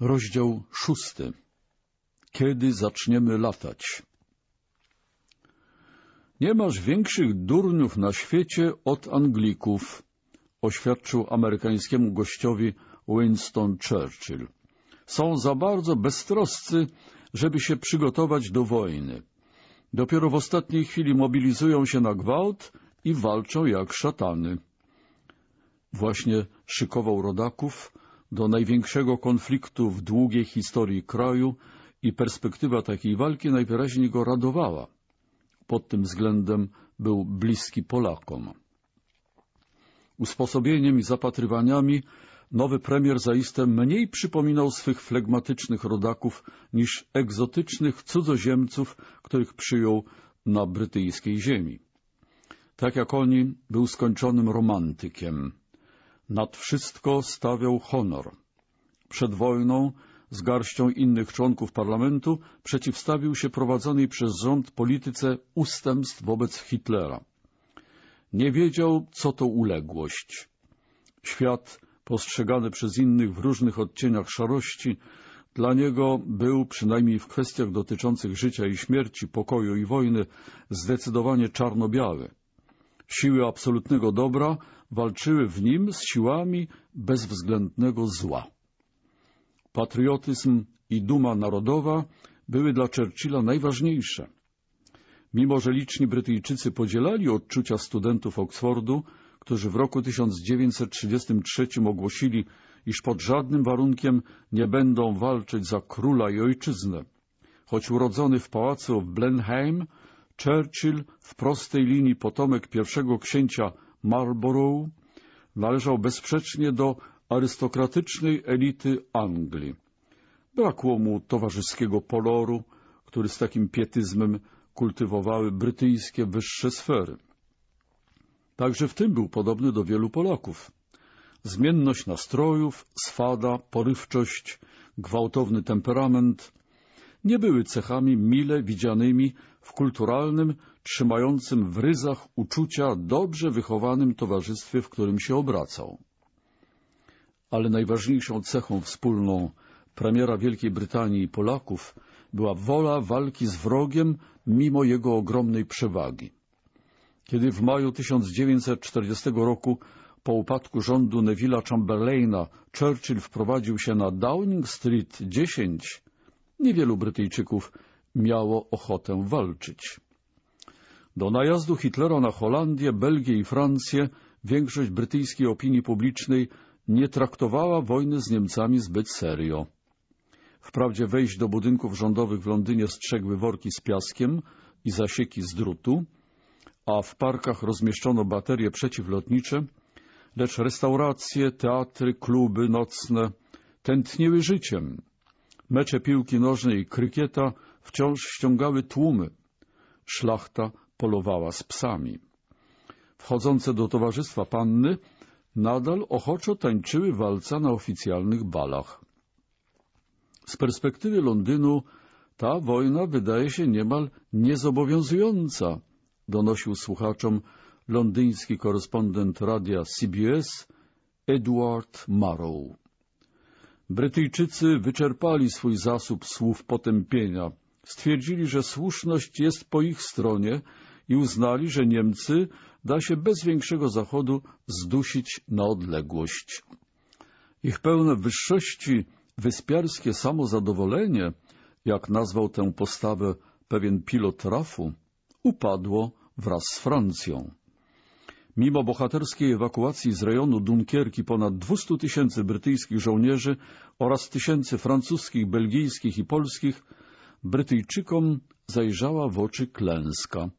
Rozdział szósty. Kiedy zaczniemy latać? Nie masz większych durnów na świecie od Anglików, oświadczył amerykańskiemu gościowi Winston Churchill. Są za bardzo beztroscy, żeby się przygotować do wojny. Dopiero w ostatniej chwili mobilizują się na gwałt i walczą jak szatany. Właśnie szykował rodaków, do największego konfliktu w długiej historii kraju i perspektywa takiej walki najwyraźniej go radowała. Pod tym względem był bliski Polakom. Usposobieniem i zapatrywaniami nowy premier zaiste mniej przypominał swych flegmatycznych rodaków niż egzotycznych cudzoziemców, których przyjął na brytyjskiej ziemi. Tak jak oni, był skończonym romantykiem. Nad wszystko stawiał honor. Przed wojną z garścią innych członków parlamentu przeciwstawił się prowadzonej przez rząd polityce ustępstw wobec Hitlera. Nie wiedział, co to uległość. Świat postrzegany przez innych w różnych odcieniach szarości, dla niego był, przynajmniej w kwestiach dotyczących życia i śmierci, pokoju i wojny, zdecydowanie czarno-biały. Siły absolutnego dobra walczyły w nim z siłami bezwzględnego zła. Patriotyzm i duma narodowa były dla Churchilla najważniejsze. Mimo, że liczni Brytyjczycy podzielali odczucia studentów Oksfordu, którzy w roku 1933 ogłosili, iż pod żadnym warunkiem nie będą walczyć za króla i ojczyznę. Choć urodzony w pałacu w Blenheim, Churchill w prostej linii potomek pierwszego księcia Marlborough należał bezsprzecznie do arystokratycznej elity Anglii. Brakło mu towarzyskiego poloru, który z takim pietyzmem kultywowały brytyjskie wyższe sfery. Także w tym był podobny do wielu Polaków. Zmienność nastrojów, swada, porywczość, gwałtowny temperament nie były cechami mile widzianymi w kulturalnym trzymającym w ryzach uczucia dobrze wychowanym towarzystwie, w którym się obracał. Ale najważniejszą cechą wspólną premiera Wielkiej Brytanii i Polaków była wola walki z wrogiem mimo jego ogromnej przewagi. Kiedy w maju 1940 roku po upadku rządu Neville'a Chamberlaina Churchill wprowadził się na Downing Street 10, niewielu Brytyjczyków miało ochotę walczyć. Do najazdu Hitlera na Holandię, Belgię i Francję większość brytyjskiej opinii publicznej nie traktowała wojny z Niemcami zbyt serio. Wprawdzie wejść do budynków rządowych w Londynie strzegły worki z piaskiem i zasieki z drutu, a w parkach rozmieszczono baterie przeciwlotnicze, lecz restauracje, teatry, kluby nocne tętniły życiem. Mecze piłki nożnej i krykieta wciąż ściągały tłumy. Szlachta polowała z psami. Wchodzące do towarzystwa panny nadal ochoczo tańczyły walca na oficjalnych balach. Z perspektywy Londynu ta wojna wydaje się niemal niezobowiązująca, donosił słuchaczom londyński korespondent radia CBS Edward Morrow. Brytyjczycy wyczerpali swój zasób słów potępienia. Stwierdzili, że słuszność jest po ich stronie i uznali, że Niemcy da się bez większego zachodu zdusić na odległość. Ich pełne wyższości wyspiarskie samozadowolenie, jak nazwał tę postawę pewien pilot RAF-u, upadło wraz z Francją. Mimo bohaterskiej ewakuacji z rejonu Dunkierki ponad 200 tysięcy brytyjskich żołnierzy oraz tysięcy francuskich, belgijskich i polskich, Brytyjczykom zajrzała w oczy klęska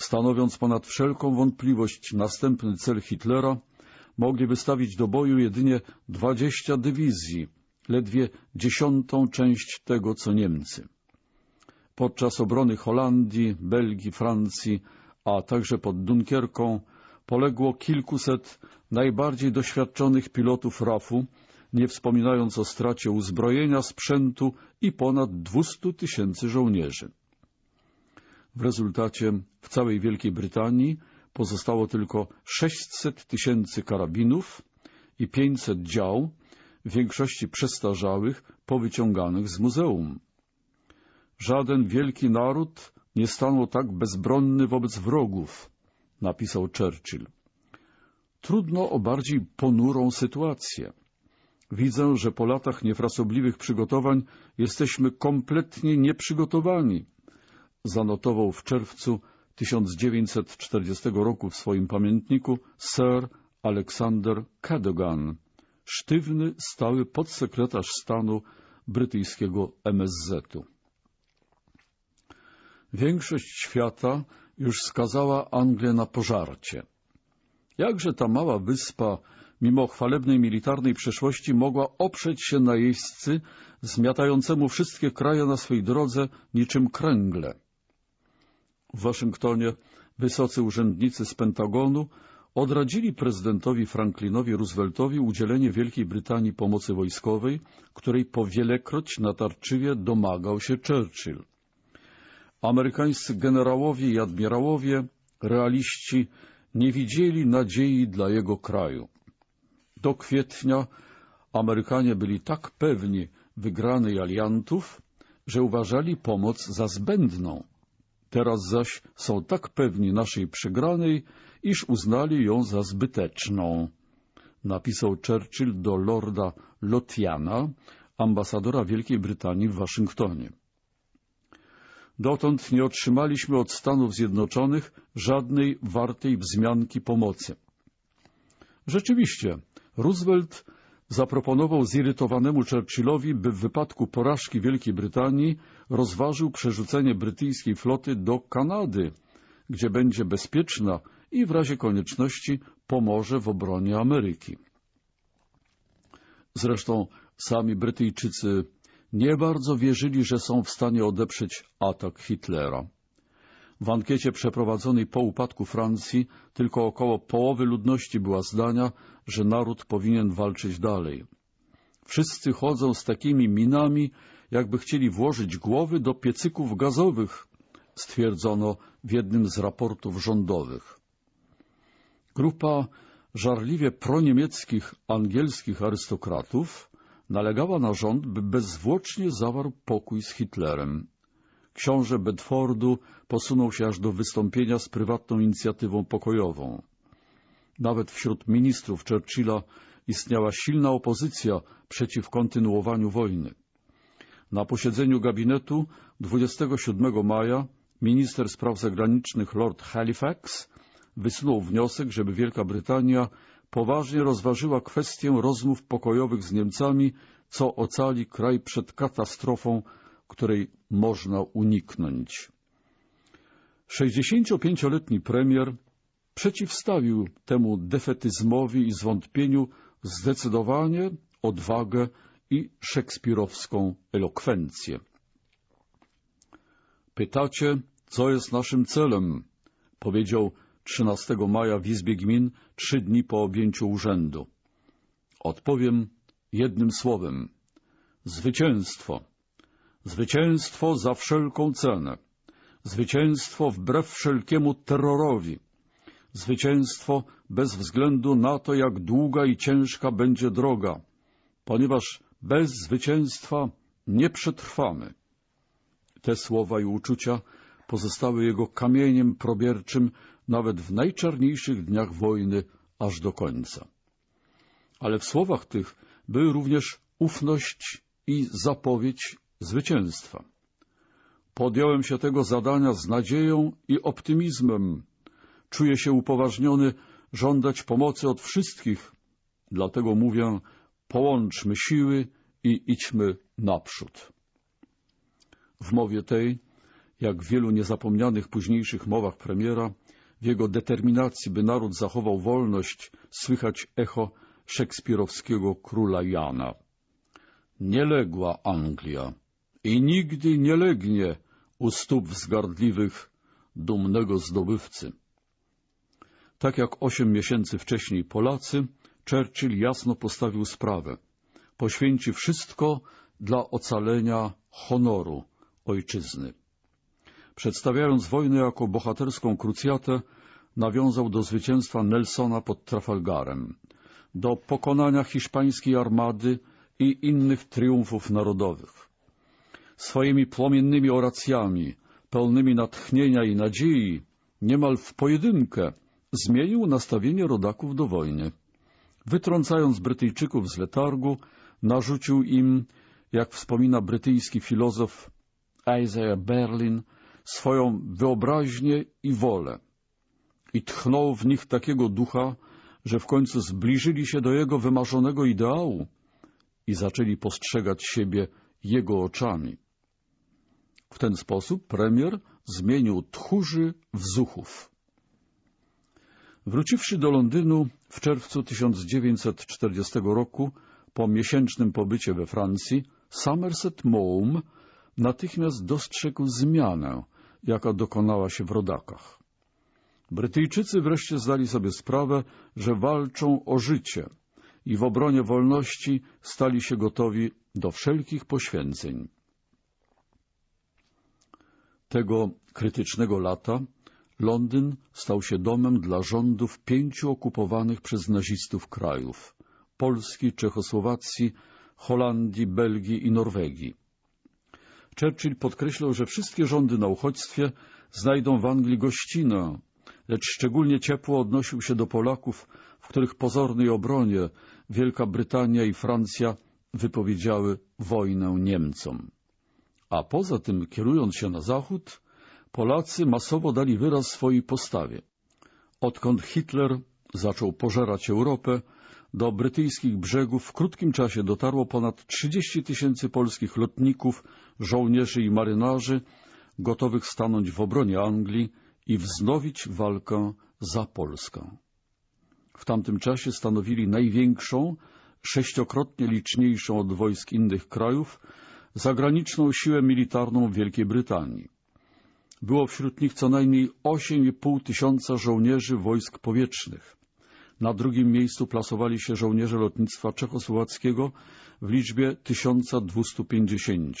stanowiąc ponad wszelką wątpliwość następny cel Hitlera, mogli wystawić do boju jedynie 20 dywizji, ledwie dziesiątą część tego, co Niemcy. Podczas obrony Holandii, Belgii, Francji, a także pod Dunkierką poległo kilkuset najbardziej doświadczonych pilotów RAF-u, nie wspominając o stracie uzbrojenia, sprzętu i ponad 200 tysięcy żołnierzy. W rezultacie w całej Wielkiej Brytanii pozostało tylko 600 tysięcy karabinów i 500 dział, w większości przestarzałych, powyciąganych z muzeum. Żaden wielki naród nie stanął tak bezbronny wobec wrogów, napisał Churchill. Trudno o bardziej ponurą sytuację. Widzę, że po latach niefrasobliwych przygotowań jesteśmy kompletnie nieprzygotowani zanotował w czerwcu 1940 roku w swoim pamiętniku Sir Alexander Cadogan, sztywny, stały podsekretarz stanu brytyjskiego MSZ-u. Większość świata już skazała Anglię na pożarcie. Jakże ta mała wyspa, mimo chwalebnej militarnej przeszłości, mogła oprzeć się na najeźdźcy zmiatającemu wszystkie kraje na swej drodze niczym kręgle – w Waszyngtonie wysocy urzędnicy z Pentagonu odradzili prezydentowi Franklinowi Rooseveltowi udzielenie Wielkiej Brytanii pomocy wojskowej, której powielekroć natarczywie domagał się Churchill. Amerykańscy generałowie i admirałowie, realiści, nie widzieli nadziei dla jego kraju. Do kwietnia Amerykanie byli tak pewni wygranej aliantów, że uważali pomoc za zbędną. Teraz zaś są tak pewni naszej przegranej, iż uznali ją za zbyteczną. Napisał Churchill do lorda Lotiana, ambasadora Wielkiej Brytanii w Waszyngtonie. Dotąd nie otrzymaliśmy od Stanów Zjednoczonych żadnej wartej wzmianki pomocy. Rzeczywiście, Roosevelt zaproponował zirytowanemu Churchillowi, by w wypadku porażki Wielkiej Brytanii rozważył przerzucenie brytyjskiej floty do Kanady, gdzie będzie bezpieczna i w razie konieczności pomoże w obronie Ameryki. Zresztą sami Brytyjczycy nie bardzo wierzyli, że są w stanie odeprzeć atak Hitlera. W ankiecie przeprowadzonej po upadku Francji tylko około połowy ludności była zdania, że naród powinien walczyć dalej. Wszyscy chodzą z takimi minami, jakby chcieli włożyć głowy do piecyków gazowych, stwierdzono w jednym z raportów rządowych. Grupa żarliwie proniemieckich angielskich arystokratów nalegała na rząd, by bezzwłocznie zawarł pokój z Hitlerem. Książę Bedfordu posunął się aż do wystąpienia z prywatną inicjatywą pokojową. Nawet wśród ministrów Churchilla istniała silna opozycja przeciw kontynuowaniu wojny. Na posiedzeniu gabinetu 27 maja minister spraw zagranicznych Lord Halifax wysunął wniosek, żeby Wielka Brytania poważnie rozważyła kwestię rozmów pokojowych z Niemcami, co ocali kraj przed katastrofą, której można uniknąć. 65-letni premier przeciwstawił temu defetyzmowi i zwątpieniu zdecydowanie odwagę i szekspirowską elokwencję. Pytacie, co jest naszym celem? Powiedział 13 maja w Izbie Gmin, trzy dni po objęciu urzędu. Odpowiem jednym słowem. Zwycięstwo. Zwycięstwo za wszelką cenę. Zwycięstwo wbrew wszelkiemu terrorowi. Zwycięstwo bez względu na to, jak długa i ciężka będzie droga. Ponieważ bez zwycięstwa nie przetrwamy. Te słowa i uczucia pozostały jego kamieniem probierczym nawet w najczarniejszych dniach wojny aż do końca. Ale w słowach tych były również ufność i zapowiedź zwycięstwa. Podjąłem się tego zadania z nadzieją i optymizmem. Czuję się upoważniony żądać pomocy od wszystkich, dlatego mówię, połączmy siły i idźmy naprzód. W mowie tej, jak w wielu niezapomnianych późniejszych mowach premiera, w jego determinacji, by naród zachował wolność, słychać echo szekspirowskiego króla Jana. Nie legła Anglia i nigdy nie legnie u stóp wzgardliwych dumnego zdobywcy. Tak jak osiem miesięcy wcześniej Polacy, Churchill jasno postawił sprawę poświęci wszystko dla ocalenia honoru ojczyzny. Przedstawiając wojnę jako bohaterską krucjatę, nawiązał do zwycięstwa Nelsona pod Trafalgarem, do pokonania hiszpańskiej armady i innych triumfów narodowych. Swoimi płomiennymi oracjami, pełnymi natchnienia i nadziei, niemal w pojedynkę zmienił nastawienie rodaków do wojny. Wytrącając Brytyjczyków z letargu, narzucił im, jak wspomina brytyjski filozof Isaiah Berlin, swoją wyobraźnię i wolę i tchnął w nich takiego ducha, że w końcu zbliżyli się do jego wymarzonego ideału i zaczęli postrzegać siebie jego oczami. W ten sposób premier zmienił tchórzy w zuchów. Wróciwszy do Londynu w czerwcu 1940 roku, po miesięcznym pobycie we Francji Somerset Maugham natychmiast dostrzegł zmianę, jaka dokonała się w rodakach. Brytyjczycy wreszcie zdali sobie sprawę, że walczą o życie i w obronie wolności stali się gotowi do wszelkich poświęceń. Tego krytycznego lata Londyn stał się domem dla rządów pięciu okupowanych przez nazistów krajów Polski, Czechosłowacji, Holandii, Belgii i Norwegii. Churchill podkreślał, że wszystkie rządy na uchodźstwie znajdą w Anglii gościnę, lecz szczególnie ciepło odnosił się do Polaków, w których pozornej obronie Wielka Brytania i Francja wypowiedziały wojnę Niemcom. A poza tym, kierując się na zachód, Polacy masowo dali wyraz swojej postawie. Odkąd Hitler zaczął pożerać Europę, do brytyjskich brzegów w krótkim czasie dotarło ponad 30 tysięcy polskich lotników, żołnierzy i marynarzy gotowych stanąć w obronie Anglii i wznowić walkę za Polską. W tamtym czasie stanowili największą, sześciokrotnie liczniejszą od wojsk innych krajów, zagraniczną siłę militarną Wielkiej Brytanii. Było wśród nich co najmniej 8,5 tysiąca żołnierzy wojsk powietrznych, na drugim miejscu plasowali się żołnierze lotnictwa czechosłowackiego w liczbie 1250.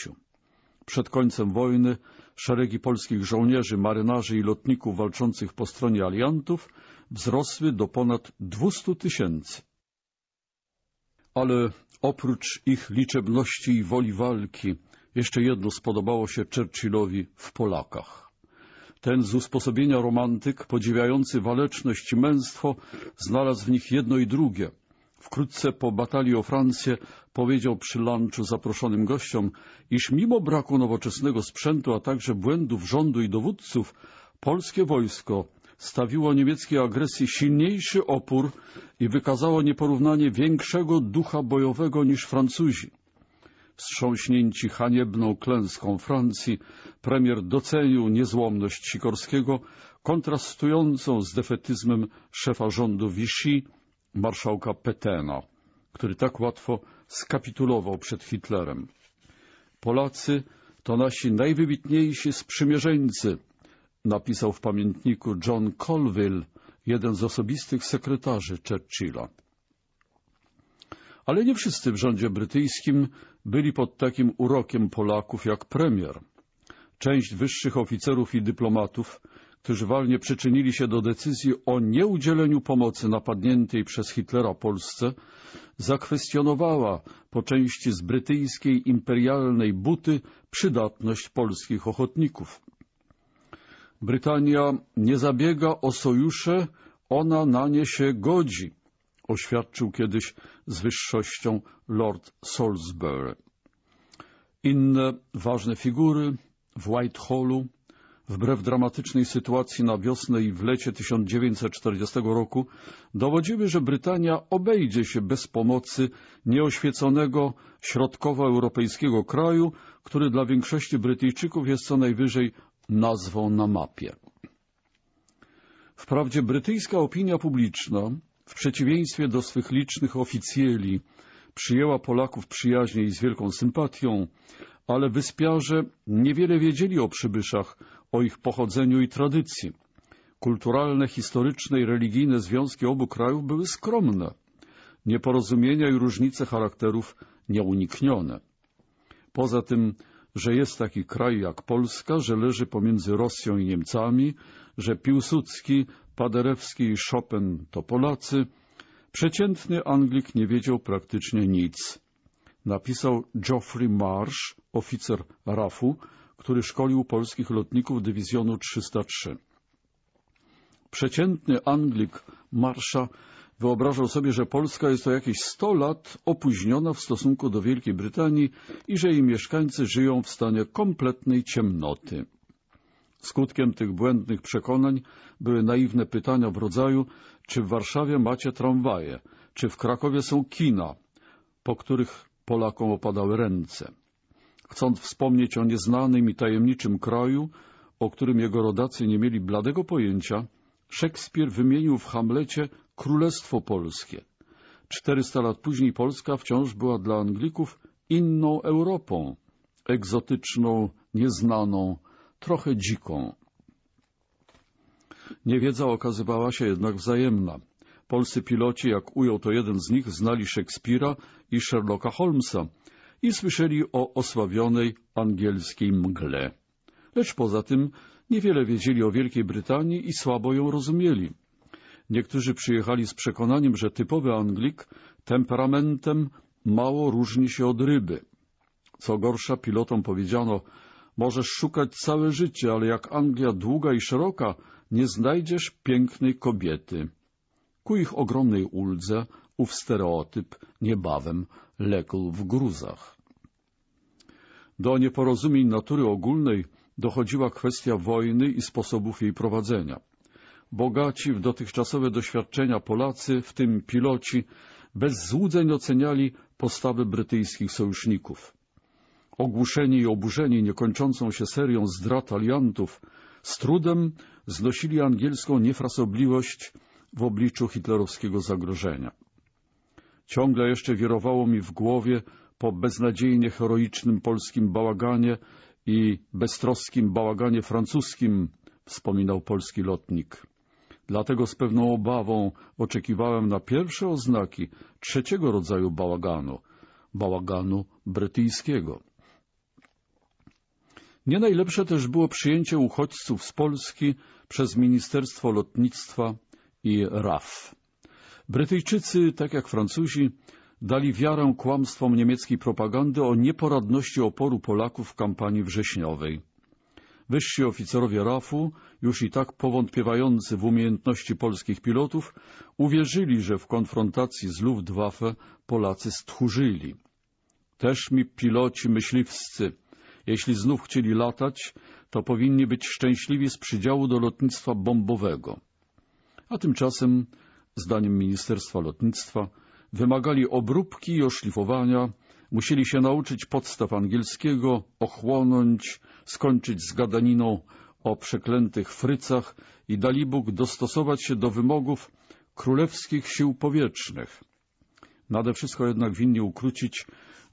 Przed końcem wojny szeregi polskich żołnierzy, marynarzy i lotników walczących po stronie aliantów wzrosły do ponad 200 tysięcy. Ale oprócz ich liczebności i woli walki, jeszcze jedno spodobało się Churchillowi w Polakach. Ten z usposobienia romantyk, podziwiający waleczność i męstwo, znalazł w nich jedno i drugie. Wkrótce po batalii o Francję powiedział przy lunchu zaproszonym gościom, iż mimo braku nowoczesnego sprzętu, a także błędów rządu i dowódców, polskie wojsko stawiło niemieckiej agresji silniejszy opór i wykazało nieporównanie większego ducha bojowego niż Francuzi. Wstrząśnięci haniebną klęską Francji, premier docenił niezłomność Sikorskiego, kontrastującą z defetyzmem szefa rządu Vichy, marszałka Petena, który tak łatwo skapitulował przed Hitlerem. Polacy to nasi najwybitniejsi sprzymierzeńcy, napisał w pamiętniku John Colville, jeden z osobistych sekretarzy Churchilla. Ale nie wszyscy w rządzie brytyjskim byli pod takim urokiem Polaków jak premier. Część wyższych oficerów i dyplomatów, którzy walnie przyczynili się do decyzji o nieudzieleniu pomocy napadniętej przez Hitlera Polsce, zakwestionowała po części z brytyjskiej imperialnej buty przydatność polskich ochotników. Brytania nie zabiega o sojusze, ona na nie się godzi, oświadczył kiedyś z wyższością Lord Salisbury. Inne ważne figury w Whitehallu, wbrew dramatycznej sytuacji na wiosnę i w lecie 1940 roku, dowodziły, że Brytania obejdzie się bez pomocy nieoświeconego środkowoeuropejskiego kraju, który dla większości Brytyjczyków jest co najwyżej nazwą na mapie. Wprawdzie brytyjska opinia publiczna, w przeciwieństwie do swych licznych oficjeli przyjęła Polaków przyjaźnie i z wielką sympatią, ale wyspiarze niewiele wiedzieli o przybyszach, o ich pochodzeniu i tradycji. Kulturalne, historyczne i religijne związki obu krajów były skromne, nieporozumienia i różnice charakterów nieuniknione. Poza tym, że jest taki kraj jak Polska, że leży pomiędzy Rosją i Niemcami, że Piłsudski, Paderewski i Chopin to Polacy – Przeciętny Anglik nie wiedział praktycznie nic. Napisał Geoffrey Marsh, oficer RAF-u, który szkolił polskich lotników dywizjonu 303. Przeciętny Anglik Marsha wyobrażał sobie, że Polska jest o jakieś 100 lat opóźniona w stosunku do Wielkiej Brytanii i że jej mieszkańcy żyją w stanie kompletnej ciemnoty. Skutkiem tych błędnych przekonań były naiwne pytania w rodzaju, czy w Warszawie macie tramwaje, czy w Krakowie są kina, po których Polakom opadały ręce. Chcąc wspomnieć o nieznanym i tajemniczym kraju, o którym jego rodacy nie mieli bladego pojęcia, Szekspir wymienił w Hamlecie Królestwo Polskie. 400 lat później Polska wciąż była dla Anglików inną Europą, egzotyczną, nieznaną, trochę dziką. Niewiedza okazywała się jednak wzajemna. Polscy piloci, jak ujął to jeden z nich, znali Szekspira i Sherlocka Holmesa i słyszeli o osławionej angielskiej mgle. Lecz poza tym niewiele wiedzieli o Wielkiej Brytanii i słabo ją rozumieli. Niektórzy przyjechali z przekonaniem, że typowy Anglik temperamentem mało różni się od ryby. Co gorsza, pilotom powiedziano, Możesz szukać całe życie, ale jak Anglia długa i szeroka, nie znajdziesz pięknej kobiety. Ku ich ogromnej uldze ów stereotyp niebawem lekł w gruzach. Do nieporozumień natury ogólnej dochodziła kwestia wojny i sposobów jej prowadzenia. Bogaci w dotychczasowe doświadczenia Polacy, w tym piloci, bez złudzeń oceniali postawy brytyjskich sojuszników. Ogłuszeni i oburzeni niekończącą się serią zdrad aliantów, z trudem znosili angielską niefrasobliwość w obliczu hitlerowskiego zagrożenia. Ciągle jeszcze wirowało mi w głowie po beznadziejnie heroicznym polskim bałaganie i beztroskim bałaganie francuskim, wspominał polski lotnik. Dlatego z pewną obawą oczekiwałem na pierwsze oznaki trzeciego rodzaju bałaganu, bałaganu brytyjskiego. Nie najlepsze też było przyjęcie uchodźców z Polski przez Ministerstwo Lotnictwa i RAF. Brytyjczycy, tak jak Francuzi, dali wiarę kłamstwom niemieckiej propagandy o nieporadności oporu Polaków w kampanii wrześniowej. Wyżsi oficerowie RAF-u, już i tak powątpiewający w umiejętności polskich pilotów, uwierzyli, że w konfrontacji z Luftwaffe Polacy stchórzyli. Też mi piloci myśliwscy jeśli znów chcieli latać, to powinni być szczęśliwi z przydziału do lotnictwa bombowego. A tymczasem, zdaniem Ministerstwa Lotnictwa, wymagali obróbki i oszlifowania, musieli się nauczyć podstaw angielskiego, ochłonąć, skończyć z gadaniną o przeklętych frycach i dalibóg dostosować się do wymogów królewskich sił powietrznych. Nade wszystko jednak winni ukrócić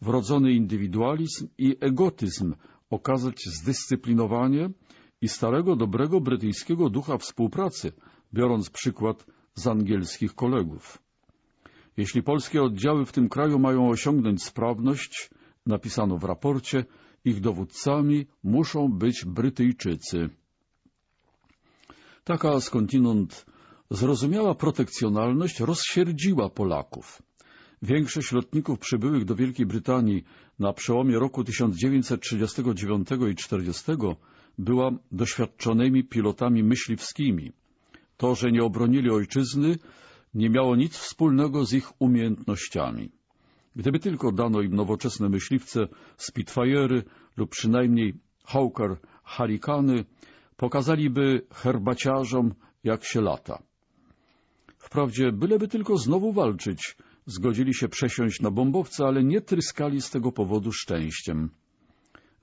wrodzony indywidualizm i egotyzm, okazać zdyscyplinowanie i starego, dobrego brytyjskiego ducha współpracy, biorąc przykład z angielskich kolegów. Jeśli polskie oddziały w tym kraju mają osiągnąć sprawność, napisano w raporcie, ich dowódcami muszą być Brytyjczycy. Taka skądinąd zrozumiała protekcjonalność rozsierdziła Polaków. Większość lotników przybyłych do Wielkiej Brytanii na przełomie roku 1939 i 40 była doświadczonymi pilotami myśliwskimi. To, że nie obronili ojczyzny, nie miało nic wspólnego z ich umiejętnościami. Gdyby tylko dano im nowoczesne myśliwce, Spitfire'y lub przynajmniej Hawker Harikany, pokazaliby herbaciarzom, jak się lata. Wprawdzie byleby tylko znowu walczyć – Zgodzili się przesiąść na bombowce, ale nie tryskali z tego powodu szczęściem.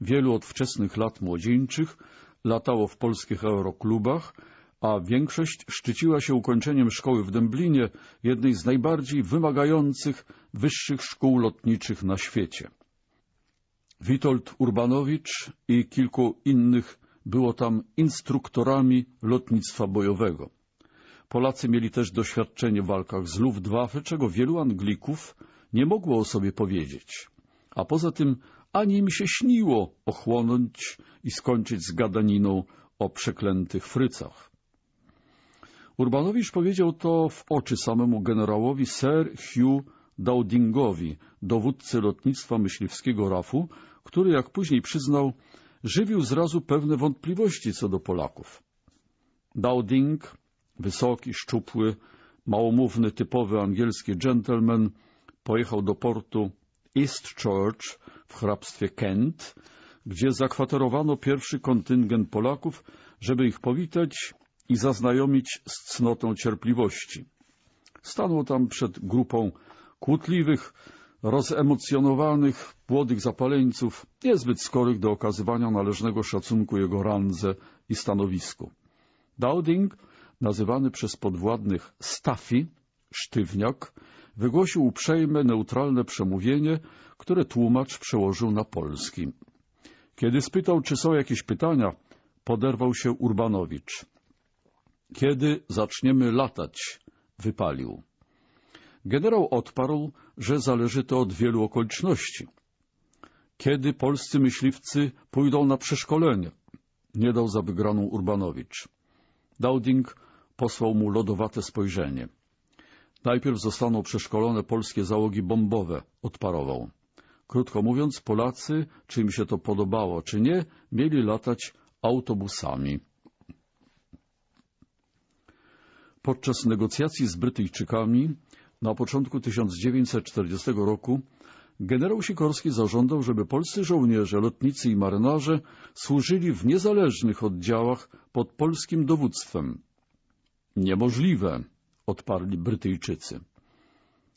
Wielu od wczesnych lat młodzieńczych latało w polskich euroklubach, a większość szczyciła się ukończeniem szkoły w Dęblinie, jednej z najbardziej wymagających wyższych szkół lotniczych na świecie. Witold Urbanowicz i kilku innych było tam instruktorami lotnictwa bojowego. Polacy mieli też doświadczenie w walkach z Luftwaffe, czego wielu Anglików nie mogło o sobie powiedzieć. A poza tym ani im się śniło ochłonąć i skończyć z gadaniną o przeklętych frycach. Urbanowicz powiedział to w oczy samemu generałowi Sir Hugh Dowdingowi, dowódcy lotnictwa myśliwskiego RAF-u, który, jak później przyznał, żywił zrazu pewne wątpliwości co do Polaków. Dowding Wysoki, szczupły, małomówny, typowy angielski gentleman pojechał do portu Eastchurch w hrabstwie Kent, gdzie zakwaterowano pierwszy kontyngent Polaków, żeby ich powitać i zaznajomić z cnotą cierpliwości. Stanął tam przed grupą kłótliwych, rozemocjonowanych, młodych zapaleńców, niezbyt skorych do okazywania należnego szacunku jego randze i stanowisku. Dowding nazywany przez podwładnych Stafi, Sztywniak, wygłosił uprzejme, neutralne przemówienie, które tłumacz przełożył na polski. Kiedy spytał, czy są jakieś pytania, poderwał się Urbanowicz. Kiedy zaczniemy latać? wypalił. Generał odparł, że zależy to od wielu okoliczności. Kiedy polscy myśliwcy pójdą na przeszkolenie? Nie dał za wygraną Urbanowicz. Dowding posłał mu lodowate spojrzenie. Najpierw zostaną przeszkolone polskie załogi bombowe, odparował. Krótko mówiąc, Polacy, czy im się to podobało, czy nie, mieli latać autobusami. Podczas negocjacji z Brytyjczykami na początku 1940 roku generał Sikorski zażądał, żeby polscy żołnierze, lotnicy i marynarze służyli w niezależnych oddziałach pod polskim dowództwem. Niemożliwe, odparli Brytyjczycy.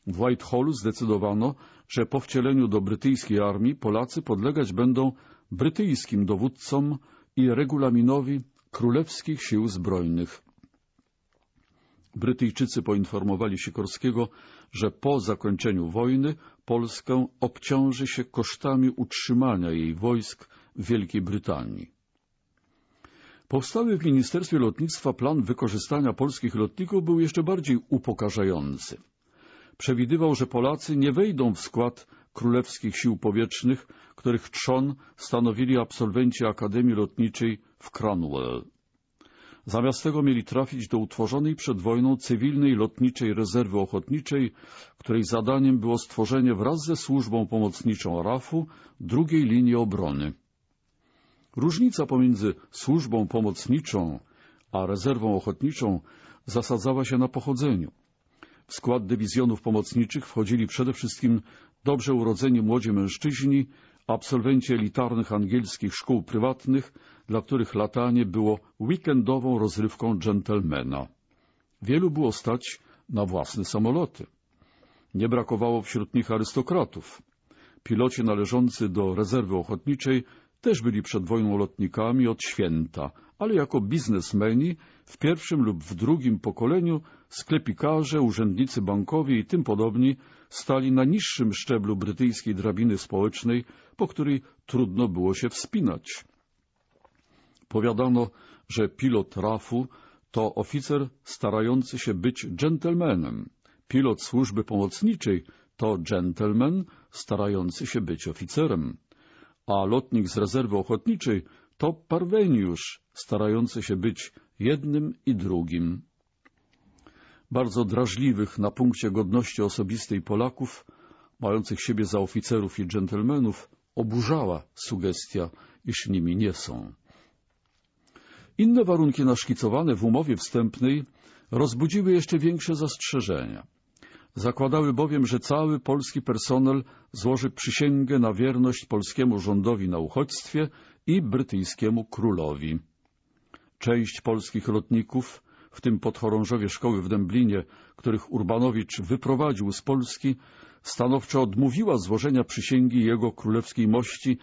W Whitehallu zdecydowano, że po wcieleniu do brytyjskiej armii Polacy podlegać będą brytyjskim dowódcom i regulaminowi Królewskich Sił Zbrojnych. Brytyjczycy poinformowali Sikorskiego, że po zakończeniu wojny Polskę obciąży się kosztami utrzymania jej wojsk w Wielkiej Brytanii. Powstały w Ministerstwie Lotnictwa plan wykorzystania polskich lotników był jeszcze bardziej upokarzający. Przewidywał, że Polacy nie wejdą w skład Królewskich Sił Powietrznych, których trzon stanowili absolwenci Akademii Lotniczej w Cranwell. Zamiast tego mieli trafić do utworzonej przed wojną cywilnej lotniczej rezerwy ochotniczej, której zadaniem było stworzenie wraz ze służbą pomocniczą RAF-u drugiej linii obrony. Różnica pomiędzy służbą pomocniczą a rezerwą ochotniczą zasadzała się na pochodzeniu. W skład dywizjonów pomocniczych wchodzili przede wszystkim dobrze urodzeni młodzi mężczyźni, absolwenci elitarnych angielskich szkół prywatnych, dla których latanie było weekendową rozrywką dżentelmena. Wielu było stać na własne samoloty. Nie brakowało wśród nich arystokratów. Piloci należący do rezerwy ochotniczej też byli przed wojną lotnikami od święta, ale jako biznesmeni w pierwszym lub w drugim pokoleniu sklepikarze, urzędnicy bankowi i tym podobni stali na niższym szczeblu brytyjskiej drabiny społecznej, po której trudno było się wspinać. Powiadano, że pilot RAF-u to oficer starający się być dżentelmenem, pilot służby pomocniczej to dżentelmen starający się być oficerem a lotnik z rezerwy ochotniczej to parweniusz, starający się być jednym i drugim. Bardzo drażliwych na punkcie godności osobistej Polaków, mających siebie za oficerów i dżentelmenów, oburzała sugestia, iż nimi nie są. Inne warunki naszkicowane w umowie wstępnej rozbudziły jeszcze większe zastrzeżenia. Zakładały bowiem, że cały polski personel złoży przysięgę na wierność polskiemu rządowi na uchodźstwie i brytyjskiemu królowi. Część polskich lotników, w tym podchorążowie szkoły w Dęblinie, których Urbanowicz wyprowadził z Polski, stanowczo odmówiła złożenia przysięgi jego królewskiej mości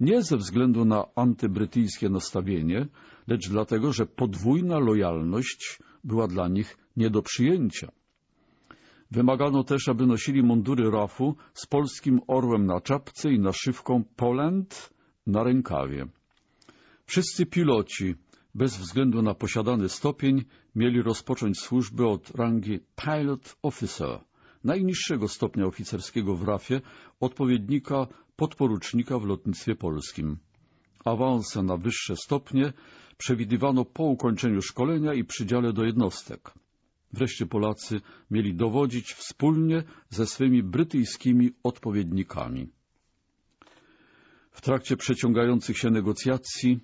nie ze względu na antybrytyjskie nastawienie, lecz dlatego, że podwójna lojalność była dla nich nie do przyjęcia. Wymagano też, aby nosili mundury rafu z polskim orłem na czapce i naszywką Poland na rękawie. Wszyscy piloci, bez względu na posiadany stopień, mieli rozpocząć służbę od rangi Pilot Officer, najniższego stopnia oficerskiego w rafie, odpowiednika podporucznika w lotnictwie polskim. Awanse na wyższe stopnie przewidywano po ukończeniu szkolenia i przydziale do jednostek. Wreszcie Polacy mieli dowodzić wspólnie ze swymi brytyjskimi odpowiednikami. W trakcie przeciągających się negocjacji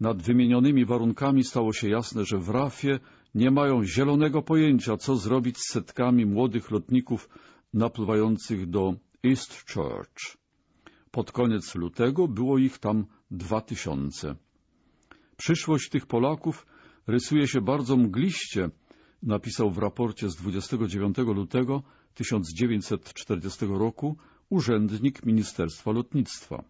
nad wymienionymi warunkami stało się jasne, że w Rafie nie mają zielonego pojęcia, co zrobić z setkami młodych lotników napływających do Eastchurch. Pod koniec lutego było ich tam dwa tysiące. Przyszłość tych Polaków rysuje się bardzo mgliście, napisał w raporcie z 29 lutego 1940 roku urzędnik Ministerstwa Lotnictwa.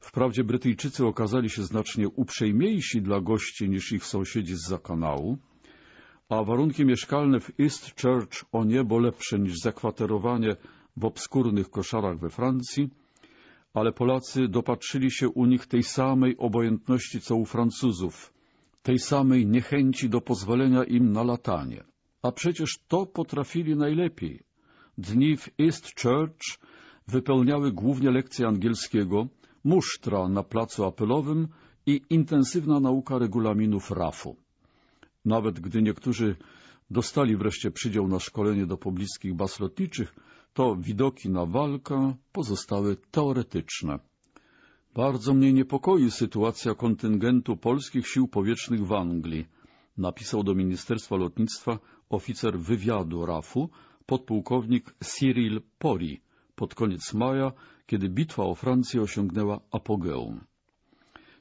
Wprawdzie Brytyjczycy okazali się znacznie uprzejmiejsi dla gości niż ich sąsiedzi z kanału, a warunki mieszkalne w East Church o niebo lepsze niż zakwaterowanie w obskurnych koszarach we Francji, ale Polacy dopatrzyli się u nich tej samej obojętności co u Francuzów, tej samej niechęci do pozwolenia im na latanie. A przecież to potrafili najlepiej. Dni w East Church wypełniały głównie lekcje angielskiego, musztra na placu apelowym i intensywna nauka regulaminów RAF-u. Nawet gdy niektórzy dostali wreszcie przydział na szkolenie do pobliskich baz lotniczych, to widoki na walkę pozostały teoretyczne. Bardzo mnie niepokoi sytuacja kontyngentu polskich sił powietrznych w Anglii, napisał do Ministerstwa Lotnictwa oficer wywiadu RAF-u, podpułkownik Cyril Pori, pod koniec maja, kiedy bitwa o Francję osiągnęła apogeum.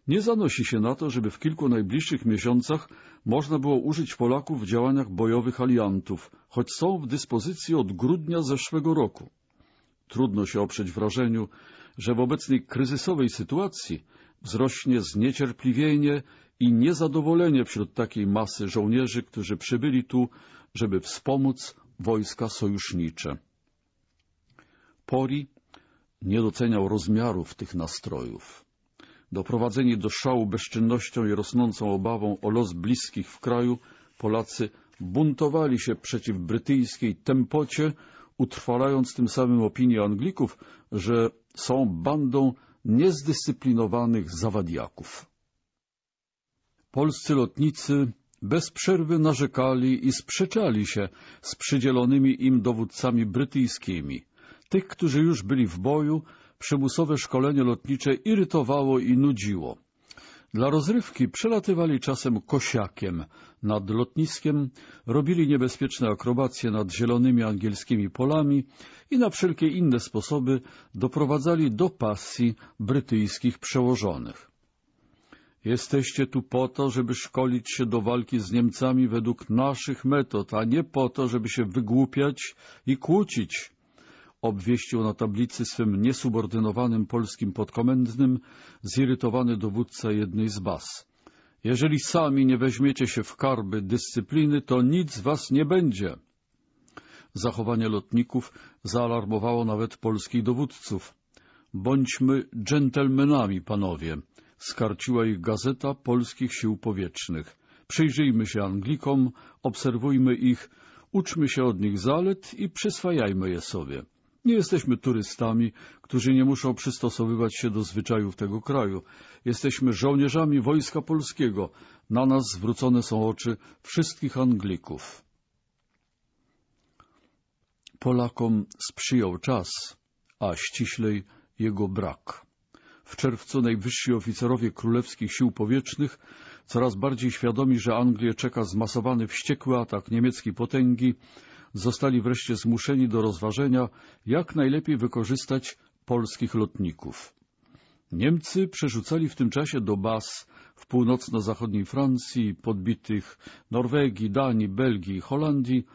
Nie zanosi się na to, żeby w kilku najbliższych miesiącach można było użyć Polaków w działaniach bojowych aliantów, choć są w dyspozycji od grudnia zeszłego roku. Trudno się oprzeć wrażeniu, że w obecnej kryzysowej sytuacji wzrośnie zniecierpliwienie i niezadowolenie wśród takiej masy żołnierzy, którzy przybyli tu, żeby wspomóc wojska sojusznicze. Pori nie doceniał rozmiarów tych nastrojów. Doprowadzeni do szału bezczynnością i rosnącą obawą o los bliskich w kraju, Polacy buntowali się przeciw brytyjskiej tempocie, utrwalając tym samym opinię Anglików, że są bandą niezdyscyplinowanych zawadiaków. Polscy lotnicy bez przerwy narzekali i sprzeczali się z przydzielonymi im dowódcami brytyjskimi. Tych, którzy już byli w boju, przymusowe szkolenie lotnicze irytowało i nudziło. Dla rozrywki przelatywali czasem kosiakiem nad lotniskiem, robili niebezpieczne akrobacje nad zielonymi angielskimi polami i na wszelkie inne sposoby doprowadzali do pasji brytyjskich przełożonych. Jesteście tu po to, żeby szkolić się do walki z Niemcami według naszych metod, a nie po to, żeby się wygłupiać i kłócić, obwieścił na tablicy swym niesubordynowanym polskim podkomendnym zirytowany dowódca jednej z baz. Jeżeli sami nie weźmiecie się w karby dyscypliny, to nic z was nie będzie. Zachowanie lotników zaalarmowało nawet polskich dowódców. Bądźmy dżentelmenami, panowie, skarciła ich gazeta polskich sił powietrznych. Przyjrzyjmy się Anglikom, obserwujmy ich, uczmy się od nich zalet i przyswajajmy je sobie. Nie jesteśmy turystami, którzy nie muszą przystosowywać się do zwyczajów tego kraju. Jesteśmy żołnierzami Wojska Polskiego. Na nas zwrócone są oczy wszystkich Anglików. Polakom sprzyjał czas, a ściślej jego brak. W czerwcu najwyżsi oficerowie królewskich sił powietrznych, coraz bardziej świadomi, że Anglię czeka zmasowany wściekły atak niemieckiej potęgi, zostali wreszcie zmuszeni do rozważenia, jak najlepiej wykorzystać polskich lotników. Niemcy przerzucali w tym czasie do baz w północno-zachodniej Francji, podbitych Norwegii, Danii, Belgii i Holandii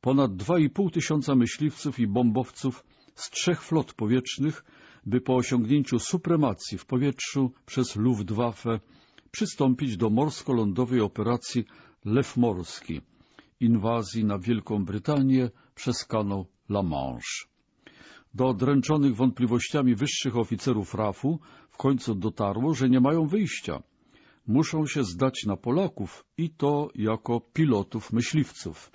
ponad 2,5 tysiąca myśliwców i bombowców z trzech flot powietrznych, by po osiągnięciu supremacji w powietrzu przez Luftwaffe przystąpić do morsko-lądowej operacji Lew Morski, inwazji na Wielką Brytanię przez kanał La Manche. Do dręczonych wątpliwościami wyższych oficerów RAF-u w końcu dotarło, że nie mają wyjścia. Muszą się zdać na Polaków i to jako pilotów myśliwców.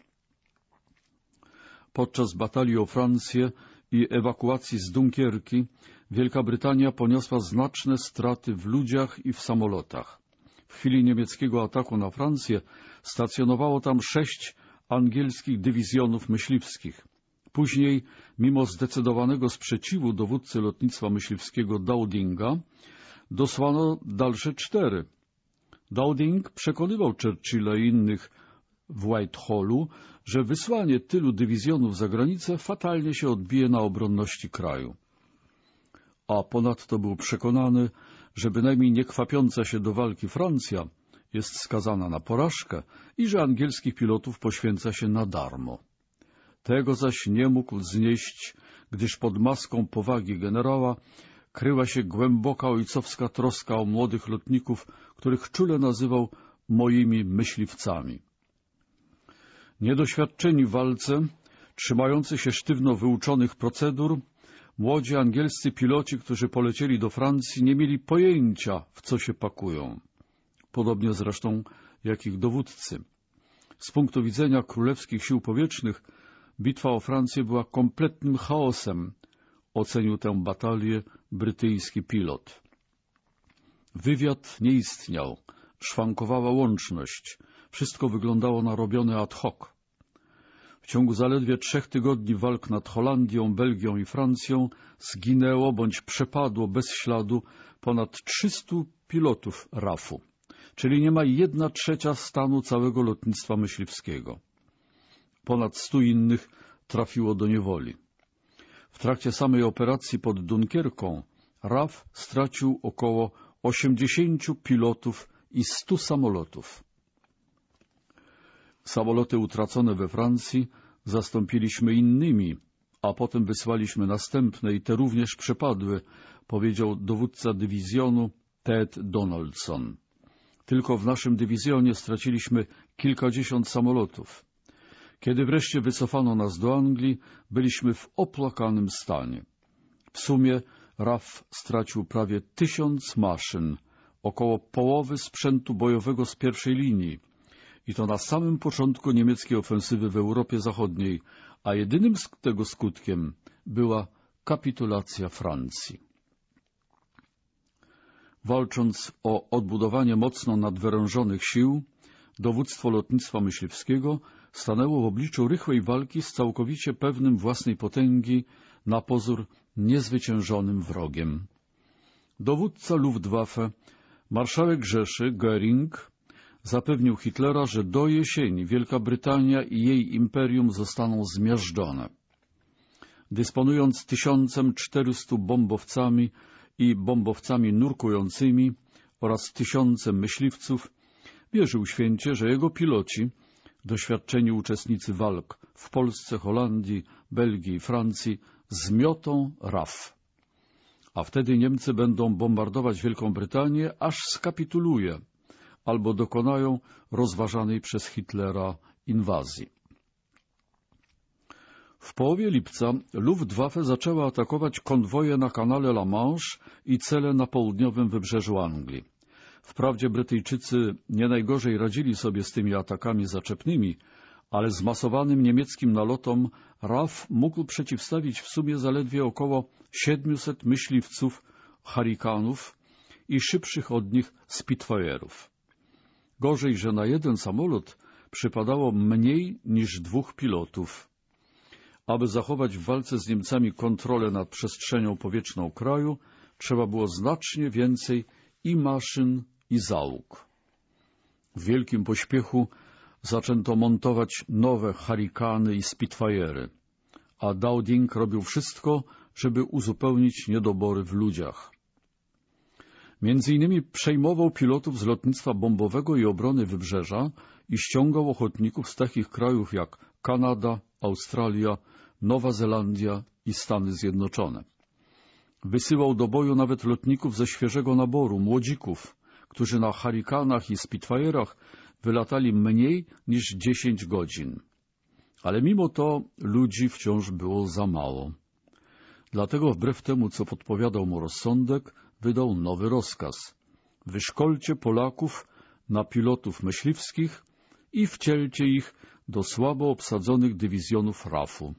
Podczas batalii o Francję i ewakuacji z Dunkierki Wielka Brytania poniosła znaczne straty w ludziach i w samolotach. W chwili niemieckiego ataku na Francję Stacjonowało tam sześć angielskich dywizjonów myśliwskich. Później, mimo zdecydowanego sprzeciwu dowódcy lotnictwa myśliwskiego Dowdinga, dosłano dalsze cztery. Dowding przekonywał Churchilla i innych w Whitehallu, że wysłanie tylu dywizjonów za granicę fatalnie się odbije na obronności kraju. A ponadto był przekonany, że bynajmniej nie kwapiąca się do walki Francja jest skazana na porażkę i że angielskich pilotów poświęca się na darmo. Tego zaś nie mógł znieść, gdyż pod maską powagi generała kryła się głęboka ojcowska troska o młodych lotników, których czule nazywał moimi myśliwcami. Niedoświadczeni w walce, trzymający się sztywno wyuczonych procedur, młodzi angielscy piloci, którzy polecieli do Francji, nie mieli pojęcia, w co się pakują podobnie zresztą jak ich dowódcy. Z punktu widzenia królewskich sił powietrznych bitwa o Francję była kompletnym chaosem, ocenił tę batalię brytyjski pilot. Wywiad nie istniał, szwankowała łączność, wszystko wyglądało na robione ad hoc. W ciągu zaledwie trzech tygodni walk nad Holandią, Belgią i Francją zginęło bądź przepadło bez śladu ponad 300 pilotów RAF-u czyli niemal jedna trzecia stanu całego lotnictwa myśliwskiego. Ponad stu innych trafiło do niewoli. W trakcie samej operacji pod Dunkierką RAF stracił około 80 pilotów i 100 samolotów. Samoloty utracone we Francji zastąpiliśmy innymi, a potem wysłaliśmy następne i te również przepadły, powiedział dowódca dywizjonu Ted Donaldson. Tylko w naszym dywizjonie straciliśmy kilkadziesiąt samolotów. Kiedy wreszcie wycofano nas do Anglii, byliśmy w opłakanym stanie. W sumie RAF stracił prawie tysiąc maszyn, około połowy sprzętu bojowego z pierwszej linii i to na samym początku niemieckiej ofensywy w Europie Zachodniej, a jedynym tego skutkiem była kapitulacja Francji. Walcząc o odbudowanie mocno nadwyrężonych sił, dowództwo lotnictwa myśliwskiego stanęło w obliczu rychłej walki z całkowicie pewnym własnej potęgi na pozór niezwyciężonym wrogiem. Dowódca Luftwaffe, marszałek Rzeszy Göring, zapewnił Hitlera, że do jesieni Wielka Brytania i jej imperium zostaną zmiażdżone. Dysponując 1400 bombowcami, i bombowcami nurkującymi oraz tysiącem myśliwców, wierzył święcie, że jego piloci, doświadczeni uczestnicy walk w Polsce, Holandii, Belgii i Francji, zmiotą RAF. A wtedy Niemcy będą bombardować Wielką Brytanię, aż skapituluje albo dokonają rozważanej przez Hitlera inwazji. W połowie lipca Luftwaffe zaczęła atakować konwoje na kanale La Manche i cele na południowym wybrzeżu Anglii. Wprawdzie Brytyjczycy nie najgorzej radzili sobie z tymi atakami zaczepnymi, ale zmasowanym niemieckim nalotom RAF mógł przeciwstawić w sumie zaledwie około 700 myśliwców, harikanów i szybszych od nich Spitfire'ów. Gorzej, że na jeden samolot przypadało mniej niż dwóch pilotów. Aby zachować w walce z Niemcami kontrolę nad przestrzenią powietrzną kraju, trzeba było znacznie więcej i maszyn, i załóg. W wielkim pośpiechu zaczęto montować nowe Harikany i Spitfire'y, a Dowding robił wszystko, żeby uzupełnić niedobory w ludziach. Między innymi przejmował pilotów z lotnictwa bombowego i obrony wybrzeża i ściągał ochotników z takich krajów jak Kanada, Australia, Nowa Zelandia i Stany Zjednoczone. Wysyłał do boju nawet lotników ze świeżego naboru, młodzików, którzy na Harikanach i Spitfire'ach wylatali mniej niż 10 godzin. Ale mimo to ludzi wciąż było za mało. Dlatego wbrew temu, co podpowiadał mu rozsądek, wydał nowy rozkaz. Wyszkolcie Polaków na pilotów myśliwskich i wcielcie ich do słabo obsadzonych dywizjonów RAF-u.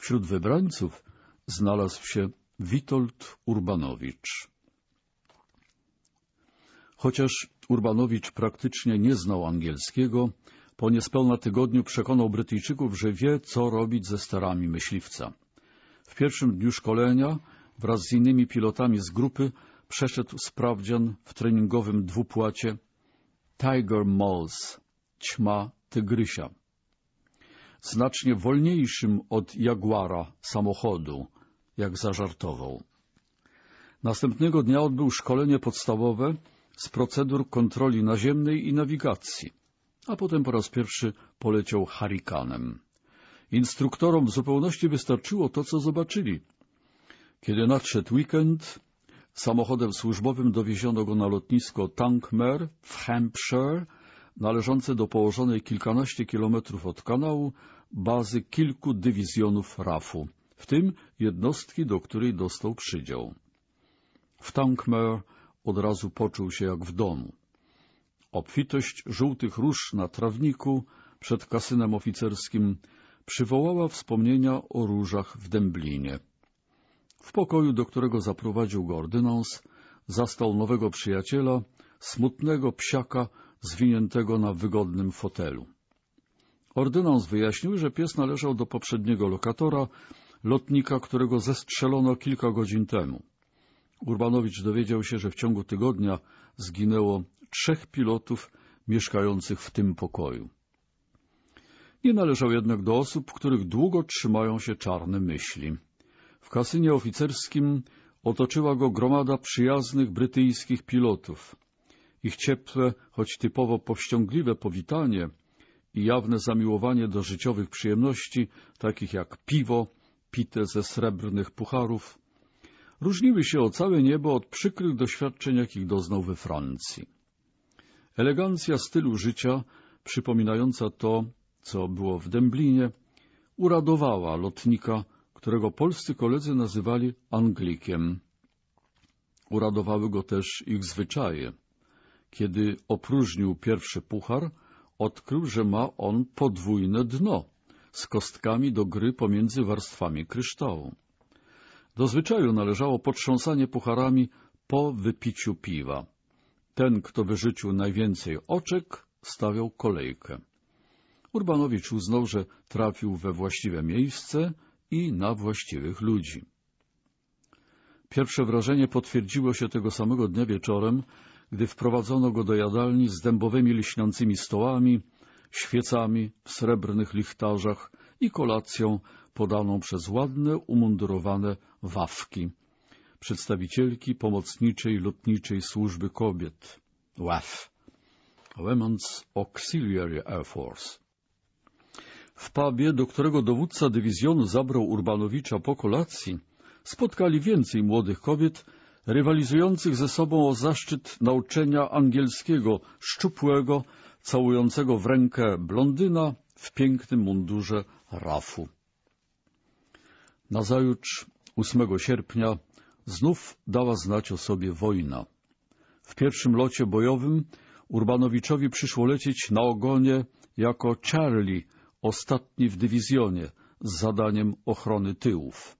Wśród wybrańców znalazł się Witold Urbanowicz. Chociaż Urbanowicz praktycznie nie znał angielskiego, po niespełna tygodniu przekonał Brytyjczyków, że wie, co robić ze starami myśliwca. W pierwszym dniu szkolenia wraz z innymi pilotami z grupy przeszedł sprawdzian w treningowym dwupłacie Tiger Moles, ćma tygrysia znacznie wolniejszym od Jaguara samochodu, jak zażartował. Następnego dnia odbył szkolenie podstawowe z procedur kontroli naziemnej i nawigacji, a potem po raz pierwszy poleciał harikanem. Instruktorom w zupełności wystarczyło to, co zobaczyli. Kiedy nadszedł weekend, samochodem służbowym dowieziono go na lotnisko Tankmer w Hampshire, należące do położonej kilkanaście kilometrów od kanału bazy kilku dywizjonów RAF-u, w tym jednostki, do której dostał przydział. W Tankmer od razu poczuł się jak w domu. Obfitość żółtych róż na trawniku przed kasynem oficerskim przywołała wspomnienia o różach w Dęblinie. W pokoju, do którego zaprowadził go ordynans, zastał nowego przyjaciela, smutnego psiaka zwiniętego na wygodnym fotelu. Ordynans wyjaśnił, że pies należał do poprzedniego lokatora, lotnika, którego zestrzelono kilka godzin temu. Urbanowicz dowiedział się, że w ciągu tygodnia zginęło trzech pilotów mieszkających w tym pokoju. Nie należał jednak do osób, których długo trzymają się czarne myśli. W kasynie oficerskim otoczyła go gromada przyjaznych brytyjskich pilotów. Ich ciepłe, choć typowo powściągliwe powitanie i jawne zamiłowanie do życiowych przyjemności, takich jak piwo, pite ze srebrnych pucharów, różniły się o całe niebo od przykrych doświadczeń, jakich doznał we Francji. Elegancja stylu życia, przypominająca to, co było w Dęblinie, uradowała lotnika, którego polscy koledzy nazywali Anglikiem. Uradowały go też ich zwyczaje. Kiedy opróżnił pierwszy puchar, odkrył, że ma on podwójne dno z kostkami do gry pomiędzy warstwami kryształu. Do zwyczaju należało potrząsanie pucharami po wypiciu piwa. Ten, kto wyrzucił najwięcej oczek, stawiał kolejkę. Urbanowicz uznał, że trafił we właściwe miejsce i na właściwych ludzi. Pierwsze wrażenie potwierdziło się tego samego dnia wieczorem, gdy wprowadzono go do jadalni z dębowymi lśniącymi stołami, świecami w srebrnych lichtarzach i kolacją podaną przez ładne, umundurowane wawki, przedstawicielki pomocniczej lotniczej służby kobiet, WAF, Women's Auxiliary Air Force. W pubie, do którego dowódca dywizjonu zabrał Urbanowicza po kolacji, spotkali więcej młodych kobiet, rywalizujących ze sobą o zaszczyt nauczenia angielskiego, szczupłego, całującego w rękę blondyna w pięknym mundurze rafu. Nazajutrz, 8 sierpnia, znów dała znać o sobie wojna. W pierwszym locie bojowym Urbanowiczowi przyszło lecieć na ogonie jako Charlie, ostatni w dywizjonie, z zadaniem ochrony tyłów.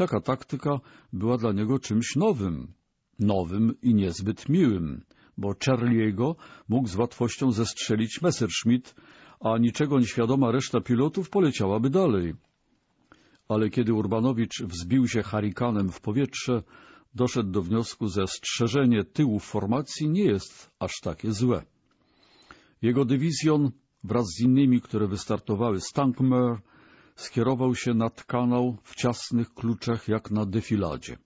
Taka taktyka była dla niego czymś nowym, nowym i niezbyt miłym, bo Charlie'ego mógł z łatwością zestrzelić Messerschmitt, a niczego nieświadoma reszta pilotów poleciałaby dalej. Ale kiedy Urbanowicz wzbił się harikanem w powietrze, doszedł do wniosku, że strzeżenie tyłu formacji nie jest aż takie złe. Jego dywizjon wraz z innymi, które wystartowały z Tankmer, skierował się nad kanał w ciasnych kluczach jak na defiladzie.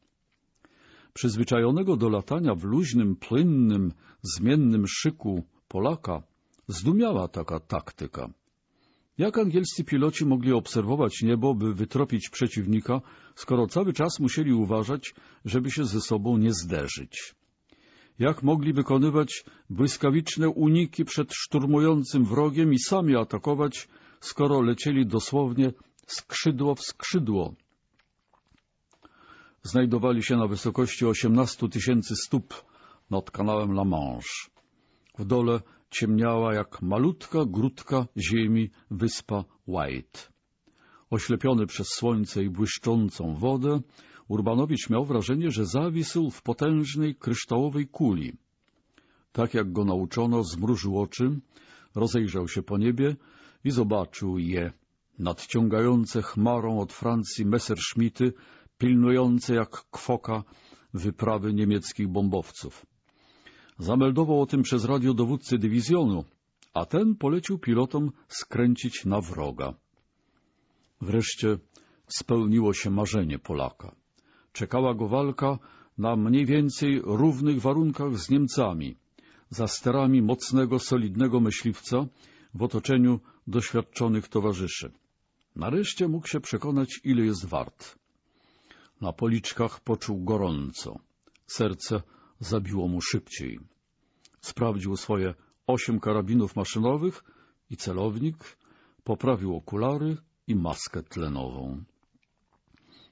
Przyzwyczajonego do latania w luźnym, płynnym, zmiennym szyku Polaka zdumiała taka taktyka. Jak angielscy piloci mogli obserwować niebo, by wytropić przeciwnika, skoro cały czas musieli uważać, żeby się ze sobą nie zderzyć? Jak mogli wykonywać błyskawiczne uniki przed szturmującym wrogiem i sami atakować skoro lecieli dosłownie skrzydło w skrzydło. Znajdowali się na wysokości 18 tysięcy stóp nad kanałem La Manche. W dole ciemniała jak malutka grudka ziemi wyspa White. Oślepiony przez słońce i błyszczącą wodę, Urbanowicz miał wrażenie, że zawisł w potężnej kryształowej kuli. Tak jak go nauczono, zmrużył oczy, rozejrzał się po niebie i zobaczył je, nadciągające chmarą od Francji Messerschmitty, pilnujące jak kwoka wyprawy niemieckich bombowców. Zameldował o tym przez radio dowódcy dywizjonu, a ten polecił pilotom skręcić na wroga. Wreszcie spełniło się marzenie Polaka. Czekała go walka na mniej więcej równych warunkach z Niemcami, za sterami mocnego, solidnego myśliwca w otoczeniu doświadczonych towarzyszy. Nareszcie mógł się przekonać, ile jest wart. Na policzkach poczuł gorąco. Serce zabiło mu szybciej. Sprawdził swoje osiem karabinów maszynowych i celownik, poprawił okulary i maskę tlenową.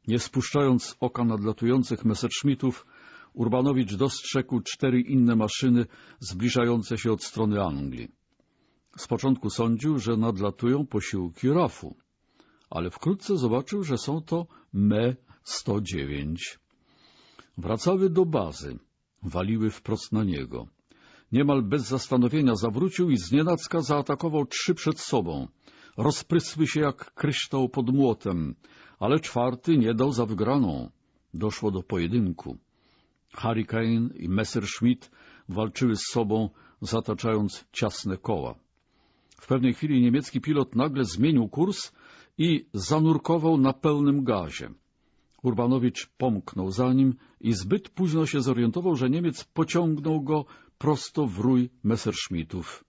Nie spuszczając oka nadlatujących Messerschmittów, Urbanowicz dostrzegł cztery inne maszyny zbliżające się od strony Anglii. Z początku sądził, że nadlatują posiłki Rafu, ale wkrótce zobaczył, że są to ME-109. Wracały do bazy, waliły wprost na niego. Niemal bez zastanowienia zawrócił i znienacka zaatakował trzy przed sobą. Rozprysły się jak kryształ pod młotem, ale czwarty nie dał za wygraną. Doszło do pojedynku. Hurricane i Messerschmitt walczyły z sobą, zataczając ciasne koła. W pewnej chwili niemiecki pilot nagle zmienił kurs i zanurkował na pełnym gazie. Urbanowicz pomknął za nim i zbyt późno się zorientował, że Niemiec pociągnął go prosto w rój Messerschmittów.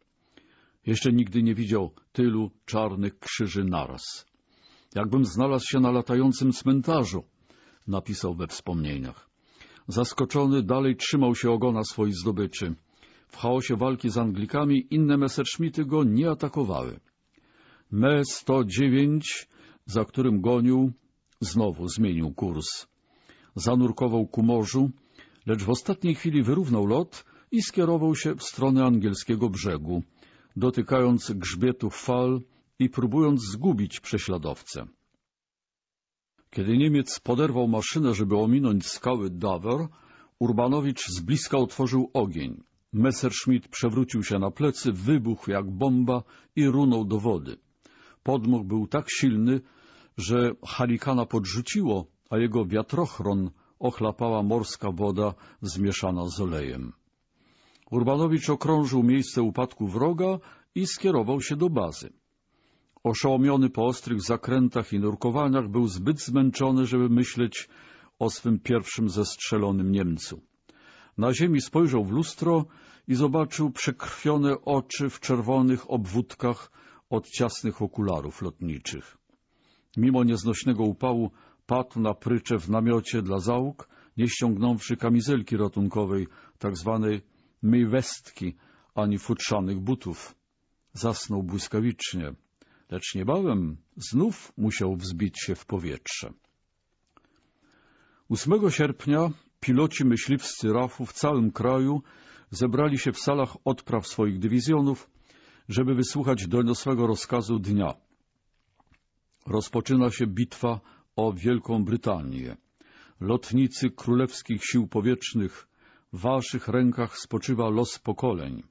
Jeszcze nigdy nie widział tylu czarnych krzyży naraz. Jakbym znalazł się na latającym cmentarzu, napisał we wspomnieniach. Zaskoczony dalej trzymał się ogona swojej zdobyczy. W chaosie walki z Anglikami inne Messerschmitty go nie atakowały. Me-109, za którym gonił, znowu zmienił kurs. Zanurkował ku morzu, lecz w ostatniej chwili wyrównał lot i skierował się w stronę angielskiego brzegu, dotykając grzbietów fal i próbując zgubić prześladowcę. Kiedy Niemiec poderwał maszynę, żeby ominąć skały Dawer, Urbanowicz z bliska otworzył ogień. Messerschmitt przewrócił się na plecy, wybuchł jak bomba i runął do wody. Podmuch był tak silny, że harikana podrzuciło, a jego wiatrochron ochlapała morska woda zmieszana z olejem. Urbanowicz okrążył miejsce upadku wroga i skierował się do bazy. Oszołomiony po ostrych zakrętach i nurkowaniach był zbyt zmęczony, żeby myśleć o swym pierwszym zestrzelonym Niemcu. Na ziemi spojrzał w lustro i zobaczył przekrwione oczy w czerwonych obwódkach od ciasnych okularów lotniczych. Mimo nieznośnego upału padł na prycze w namiocie dla załóg, nie ściągnąwszy kamizelki ratunkowej, tak zwanej myjwestki, ani futrzanych butów. Zasnął błyskawicznie, lecz niebawem znów musiał wzbić się w powietrze. 8 sierpnia Piloci myśliwscy RAF-u w całym kraju zebrali się w salach odpraw swoich dywizjonów, żeby wysłuchać doniosłego rozkazu dnia. Rozpoczyna się bitwa o Wielką Brytanię. Lotnicy Królewskich Sił Powietrznych, w waszych rękach spoczywa los pokoleń.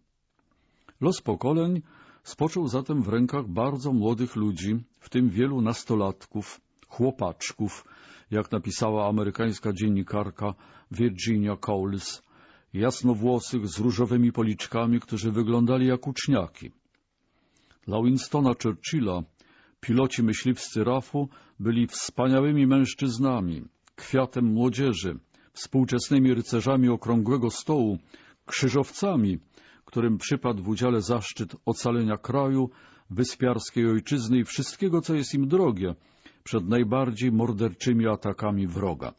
Los pokoleń spoczął zatem w rękach bardzo młodych ludzi, w tym wielu nastolatków, chłopaczków, jak napisała amerykańska dziennikarka Virginia Coles, jasnowłosych z różowymi policzkami, którzy wyglądali jak uczniaki. Dla Winstona Churchilla piloci myśliwscy RAF-u byli wspaniałymi mężczyznami, kwiatem młodzieży, współczesnymi rycerzami okrągłego stołu, krzyżowcami, którym przypadł w udziale zaszczyt ocalenia kraju, wyspiarskiej ojczyzny i wszystkiego, co jest im drogie, przed najbardziej morderczymi atakami wroga.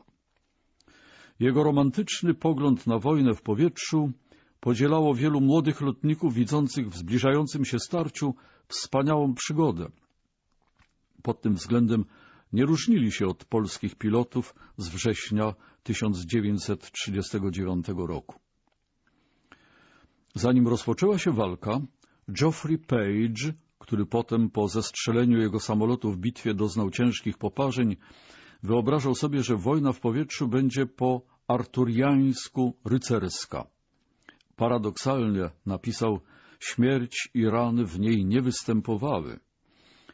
Jego romantyczny pogląd na wojnę w powietrzu podzielało wielu młodych lotników widzących w zbliżającym się starciu wspaniałą przygodę. Pod tym względem nie różnili się od polskich pilotów z września 1939 roku. Zanim rozpoczęła się walka, Geoffrey Page który potem po zestrzeleniu jego samolotu w bitwie doznał ciężkich poparzeń, wyobrażał sobie, że wojna w powietrzu będzie po arturiańsku rycerska. Paradoksalnie napisał, śmierć i rany w niej nie występowały.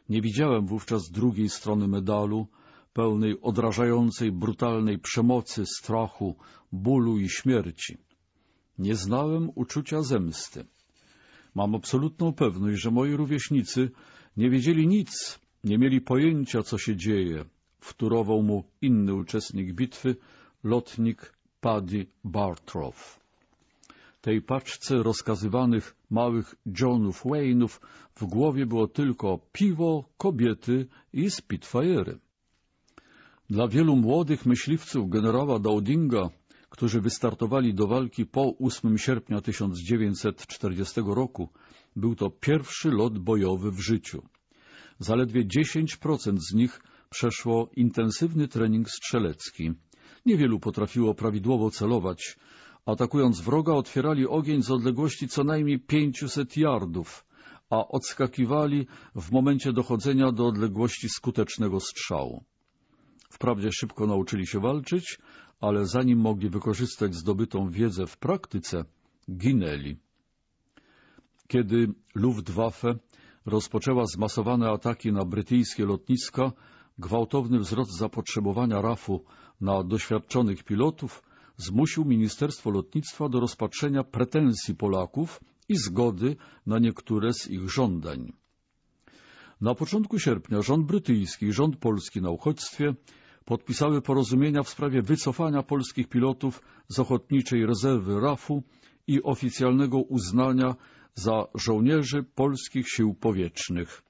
Nie widziałem wówczas drugiej strony medalu, pełnej odrażającej brutalnej przemocy, strachu, bólu i śmierci. Nie znałem uczucia zemsty. Mam absolutną pewność, że moi rówieśnicy nie wiedzieli nic, nie mieli pojęcia, co się dzieje, wtórował mu inny uczestnik bitwy, lotnik Paddy Bartrow. Tej paczce rozkazywanych małych Johnów Wayne'ów w głowie było tylko piwo, kobiety i Spitfire'y. Dla wielu młodych myśliwców generała Dowdinga którzy wystartowali do walki po 8 sierpnia 1940 roku, był to pierwszy lot bojowy w życiu. Zaledwie 10% z nich przeszło intensywny trening strzelecki. Niewielu potrafiło prawidłowo celować. Atakując wroga otwierali ogień z odległości co najmniej 500 yardów, a odskakiwali w momencie dochodzenia do odległości skutecznego strzału. Wprawdzie szybko nauczyli się walczyć, ale zanim mogli wykorzystać zdobytą wiedzę w praktyce, ginęli. Kiedy Luftwaffe rozpoczęła zmasowane ataki na brytyjskie lotniska, gwałtowny wzrost zapotrzebowania RAF-u na doświadczonych pilotów zmusił Ministerstwo Lotnictwa do rozpatrzenia pretensji Polaków i zgody na niektóre z ich żądań. Na początku sierpnia rząd brytyjski i rząd polski na uchodźstwie podpisały porozumienia w sprawie wycofania polskich pilotów z Ochotniczej Rezerwy RAF-u i oficjalnego uznania za żołnierzy polskich sił powietrznych.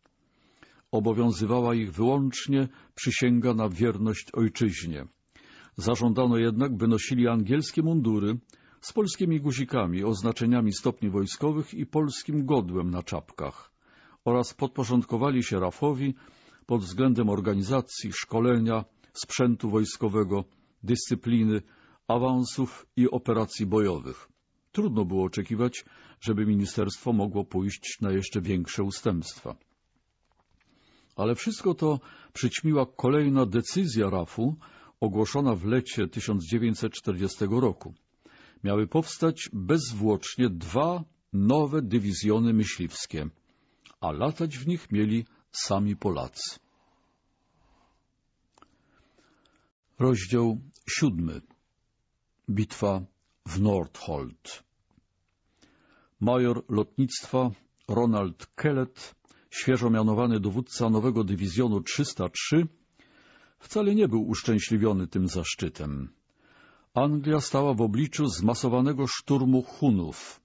Obowiązywała ich wyłącznie przysięga na wierność ojczyźnie. Zażądano jednak, by nosili angielskie mundury z polskimi guzikami, oznaczeniami stopni wojskowych i polskim godłem na czapkach oraz podporządkowali się RAF-owi pod względem organizacji, szkolenia, sprzętu wojskowego, dyscypliny, awansów i operacji bojowych. Trudno było oczekiwać, żeby ministerstwo mogło pójść na jeszcze większe ustępstwa. Ale wszystko to przyćmiła kolejna decyzja RAF-u, ogłoszona w lecie 1940 roku. Miały powstać bezwłocznie dwa nowe dywizjony myśliwskie, a latać w nich mieli sami Polacy. Rozdział siódmy. Bitwa w Nordholt. Major lotnictwa Ronald Kellett, świeżo mianowany dowódca nowego dywizjonu 303, wcale nie był uszczęśliwiony tym zaszczytem. Anglia stała w obliczu zmasowanego szturmu Hunów,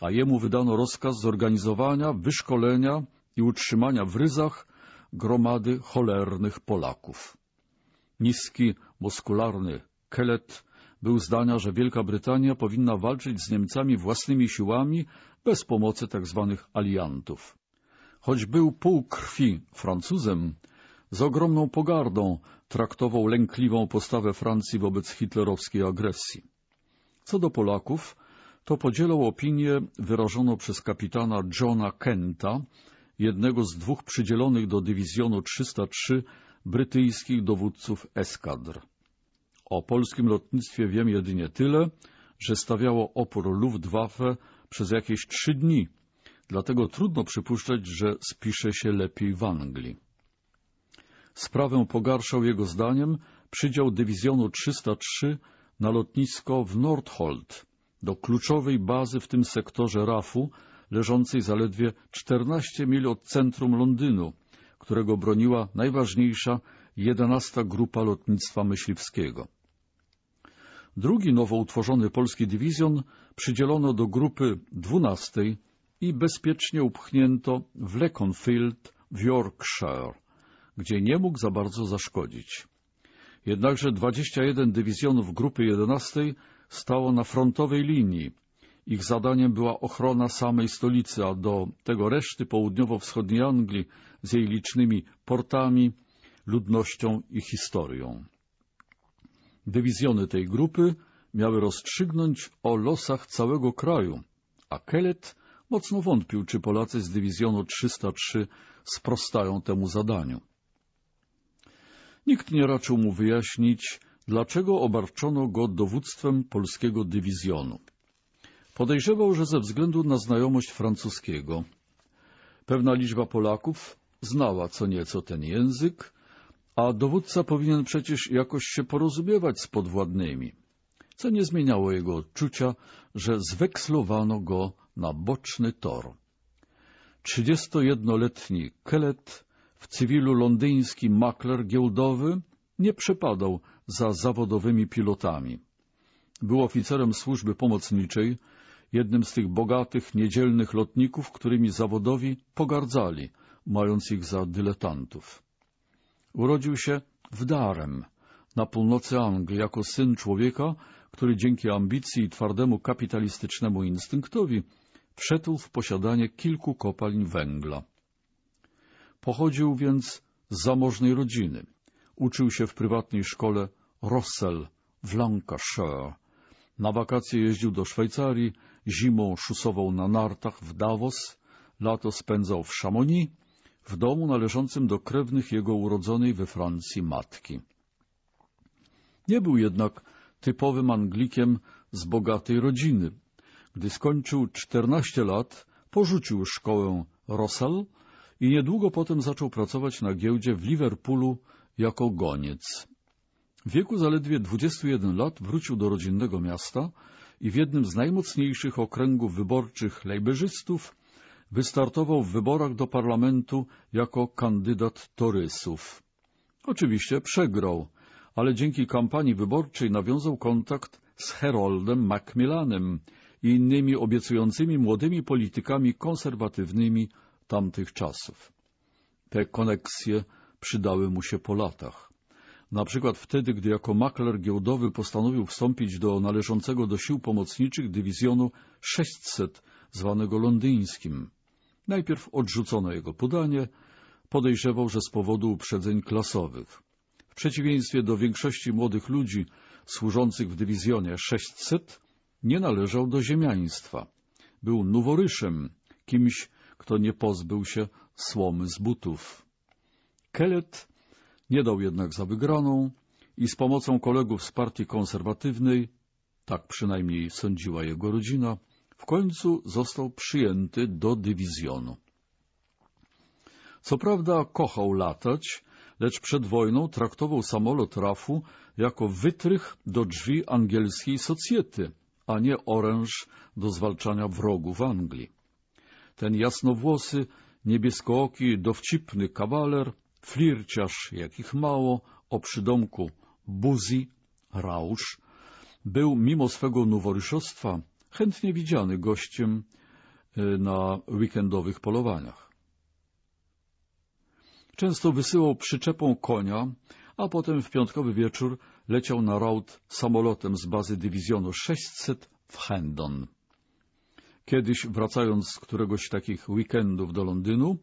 a jemu wydano rozkaz zorganizowania, wyszkolenia i utrzymania w ryzach gromady cholernych Polaków. Niski muskularny Kelet był zdania, że Wielka Brytania powinna walczyć z Niemcami własnymi siłami bez pomocy tzw. Tak aliantów. Choć był pół krwi Francuzem, z ogromną pogardą traktował lękliwą postawę Francji wobec hitlerowskiej agresji. Co do Polaków, to podzielał opinię wyrażoną przez kapitana Johna Kenta, jednego z dwóch przydzielonych do dywizjonu 303 brytyjskich dowódców eskadr. O polskim lotnictwie wiem jedynie tyle, że stawiało opór Luftwaffe przez jakieś trzy dni, dlatego trudno przypuszczać, że spisze się lepiej w Anglii. Sprawę pogarszał jego zdaniem przydział dywizjonu 303 na lotnisko w Nordholt, do kluczowej bazy w tym sektorze RAF-u, leżącej zaledwie 14 mil od centrum Londynu, którego broniła najważniejsza 11 Grupa Lotnictwa Myśliwskiego. Drugi nowo utworzony polski dywizjon przydzielono do grupy 12 i bezpiecznie upchnięto w Leconfield w Yorkshire, gdzie nie mógł za bardzo zaszkodzić. Jednakże 21 dywizjonów grupy 11 stało na frontowej linii. Ich zadaniem była ochrona samej stolicy, a do tego reszty południowo-wschodniej Anglii z jej licznymi portami, ludnością i historią. Dywizjony tej grupy miały rozstrzygnąć o losach całego kraju, a Kelet mocno wątpił, czy Polacy z dywizjonu 303 sprostają temu zadaniu. Nikt nie raczył mu wyjaśnić, dlaczego obarczono go dowództwem polskiego dywizjonu. Podejrzewał, że ze względu na znajomość francuskiego pewna liczba Polaków znała co nieco ten język a dowódca powinien przecież jakoś się porozumiewać z podwładnymi, co nie zmieniało jego odczucia, że zwekslowano go na boczny tor. 31-letni Kelet, w cywilu londyński makler giełdowy, nie przepadał za zawodowymi pilotami. Był oficerem służby pomocniczej, jednym z tych bogatych, niedzielnych lotników, którymi zawodowi pogardzali, mając ich za dyletantów. Urodził się w Darem, na północy Anglii, jako syn człowieka, który dzięki ambicji i twardemu kapitalistycznemu instynktowi wszedł w posiadanie kilku kopalń węgla. Pochodził więc z zamożnej rodziny. Uczył się w prywatnej szkole Rossell w Lancashire. Na wakacje jeździł do Szwajcarii, zimą szusował na nartach w Davos, lato spędzał w Chamonix, w domu należącym do krewnych jego urodzonej we Francji matki. Nie był jednak typowym Anglikiem z bogatej rodziny. Gdy skończył 14 lat, porzucił szkołę Rossell i niedługo potem zaczął pracować na giełdzie w Liverpoolu jako goniec. W wieku zaledwie 21 lat wrócił do rodzinnego miasta i w jednym z najmocniejszych okręgów wyborczych lejberzystów wystartował w wyborach do parlamentu jako kandydat torysów. Oczywiście przegrał, ale dzięki kampanii wyborczej nawiązał kontakt z Heroldem Macmillanem i innymi obiecującymi młodymi politykami konserwatywnymi tamtych czasów. Te koneksje przydały mu się po latach. Na przykład wtedy, gdy jako makler giełdowy postanowił wstąpić do należącego do sił pomocniczych dywizjonu 600, zwanego londyńskim. Najpierw odrzucono jego podanie, podejrzewał, że z powodu uprzedzeń klasowych. W przeciwieństwie do większości młodych ludzi służących w dywizjonie 600, nie należał do ziemiaństwa. Był noworyszem, kimś, kto nie pozbył się słomy z butów. Kelet nie dał jednak za wygraną i z pomocą kolegów z partii konserwatywnej, tak przynajmniej sądziła jego rodzina, w końcu został przyjęty do dywizjonu. Co prawda kochał latać, lecz przed wojną traktował samolot RAF-u jako wytrych do drzwi angielskiej socjety, a nie oręż do zwalczania wrogów Anglii. Ten jasnowłosy, niebieskooki, dowcipny kawaler, flirciarz, jakich mało, o przydomku Buzi, Rausz, był mimo swego noworyszostwa chętnie widziany gościem e, na weekendowych polowaniach. Często wysyłał przyczepą konia, a potem w piątkowy wieczór leciał na raut samolotem z bazy dywizjonu 600 w Hendon. Kiedyś, wracając z któregoś takich weekendów do Londynu,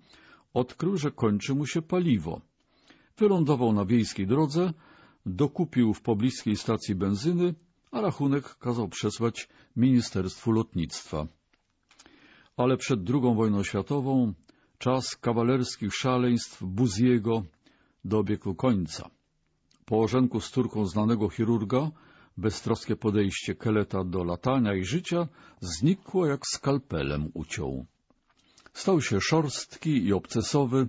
odkrył, że kończy mu się paliwo. Wylądował na wiejskiej drodze, dokupił w pobliskiej stacji benzyny a rachunek kazał przesłać Ministerstwu Lotnictwa. Ale przed II wojną światową czas kawalerskich szaleństw Buziego dobiegł końca. Po ożenku z Turką znanego chirurga beztroskie podejście Keleta do latania i życia znikło jak skalpelem uciął. Stał się szorstki i obcesowy,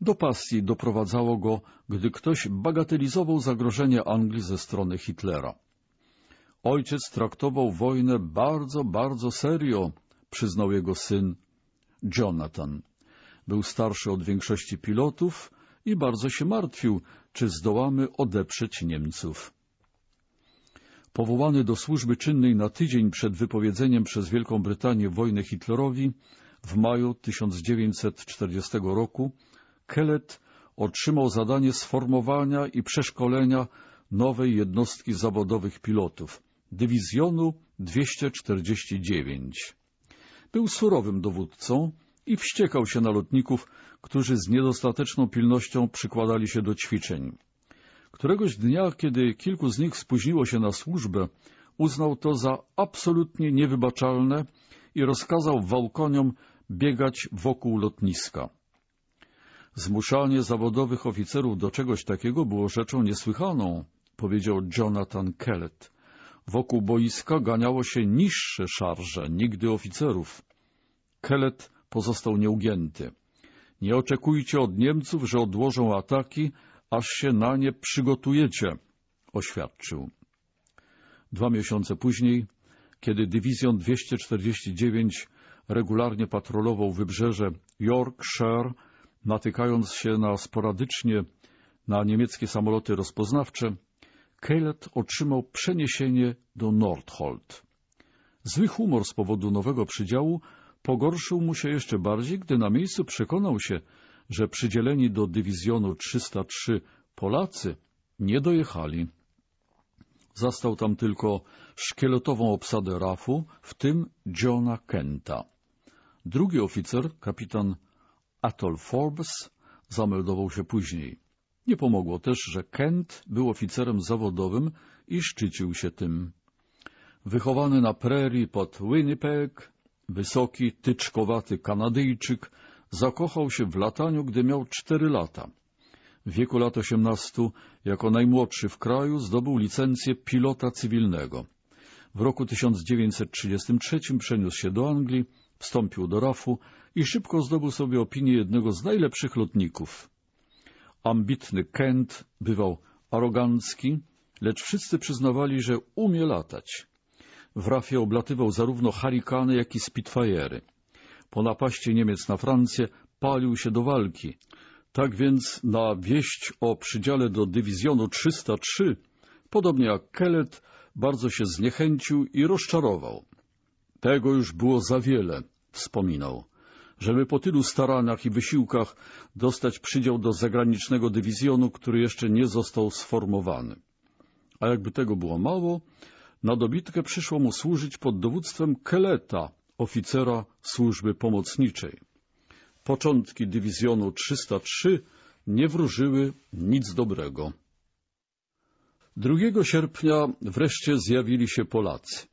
do pasji doprowadzało go, gdy ktoś bagatelizował zagrożenie Anglii ze strony Hitlera. Ojciec traktował wojnę bardzo, bardzo serio, przyznał jego syn Jonathan. Był starszy od większości pilotów i bardzo się martwił, czy zdołamy odeprzeć Niemców. Powołany do służby czynnej na tydzień przed wypowiedzeniem przez Wielką Brytanię wojny Hitlerowi, w maju 1940 roku Kelet otrzymał zadanie sformowania i przeszkolenia nowej jednostki zawodowych pilotów. Dywizjonu 249. Był surowym dowódcą i wściekał się na lotników, którzy z niedostateczną pilnością przykładali się do ćwiczeń. Któregoś dnia, kiedy kilku z nich spóźniło się na służbę, uznał to za absolutnie niewybaczalne i rozkazał wałkoniom biegać wokół lotniska. Zmuszanie zawodowych oficerów do czegoś takiego było rzeczą niesłychaną, powiedział Jonathan Kellett. Wokół boiska ganiało się niższe szarże, nigdy oficerów. Kelet pozostał nieugięty. Nie oczekujcie od Niemców, że odłożą ataki, aż się na nie przygotujecie, oświadczył. Dwa miesiące później, kiedy Dywizjon 249 regularnie patrolował wybrzeże Yorkshire, natykając się na sporadycznie na niemieckie samoloty rozpoznawcze, Kelet otrzymał przeniesienie do Northolt. Zły humor z powodu nowego przydziału pogorszył mu się jeszcze bardziej, gdy na miejscu przekonał się, że przydzieleni do dywizjonu 303 Polacy nie dojechali. Zastał tam tylko szkieletową obsadę rafu, w tym Johna Kenta. Drugi oficer, kapitan Atoll Forbes, zameldował się później. Nie pomogło też, że Kent był oficerem zawodowym i szczycił się tym. Wychowany na prerii pod Winnipeg, wysoki, tyczkowaty Kanadyjczyk zakochał się w lataniu, gdy miał cztery lata. W wieku lat osiemnastu, jako najmłodszy w kraju, zdobył licencję pilota cywilnego. W roku 1933 przeniósł się do Anglii, wstąpił do RAF-u i szybko zdobył sobie opinię jednego z najlepszych lotników. Ambitny Kent bywał arogancki, lecz wszyscy przyznawali, że umie latać. W rafie oblatywał zarówno harikany, jak i spitfire'y. Po napaści Niemiec na Francję palił się do walki. Tak więc na wieść o przydziale do dywizjonu 303, podobnie jak Kelet, bardzo się zniechęcił i rozczarował. Tego już było za wiele, wspominał żeby po tylu staraniach i wysiłkach dostać przydział do zagranicznego dywizjonu, który jeszcze nie został sformowany. A jakby tego było mało, na dobitkę przyszło mu służyć pod dowództwem Keleta, oficera służby pomocniczej. Początki dywizjonu 303 nie wróżyły nic dobrego. 2 sierpnia wreszcie zjawili się Polacy.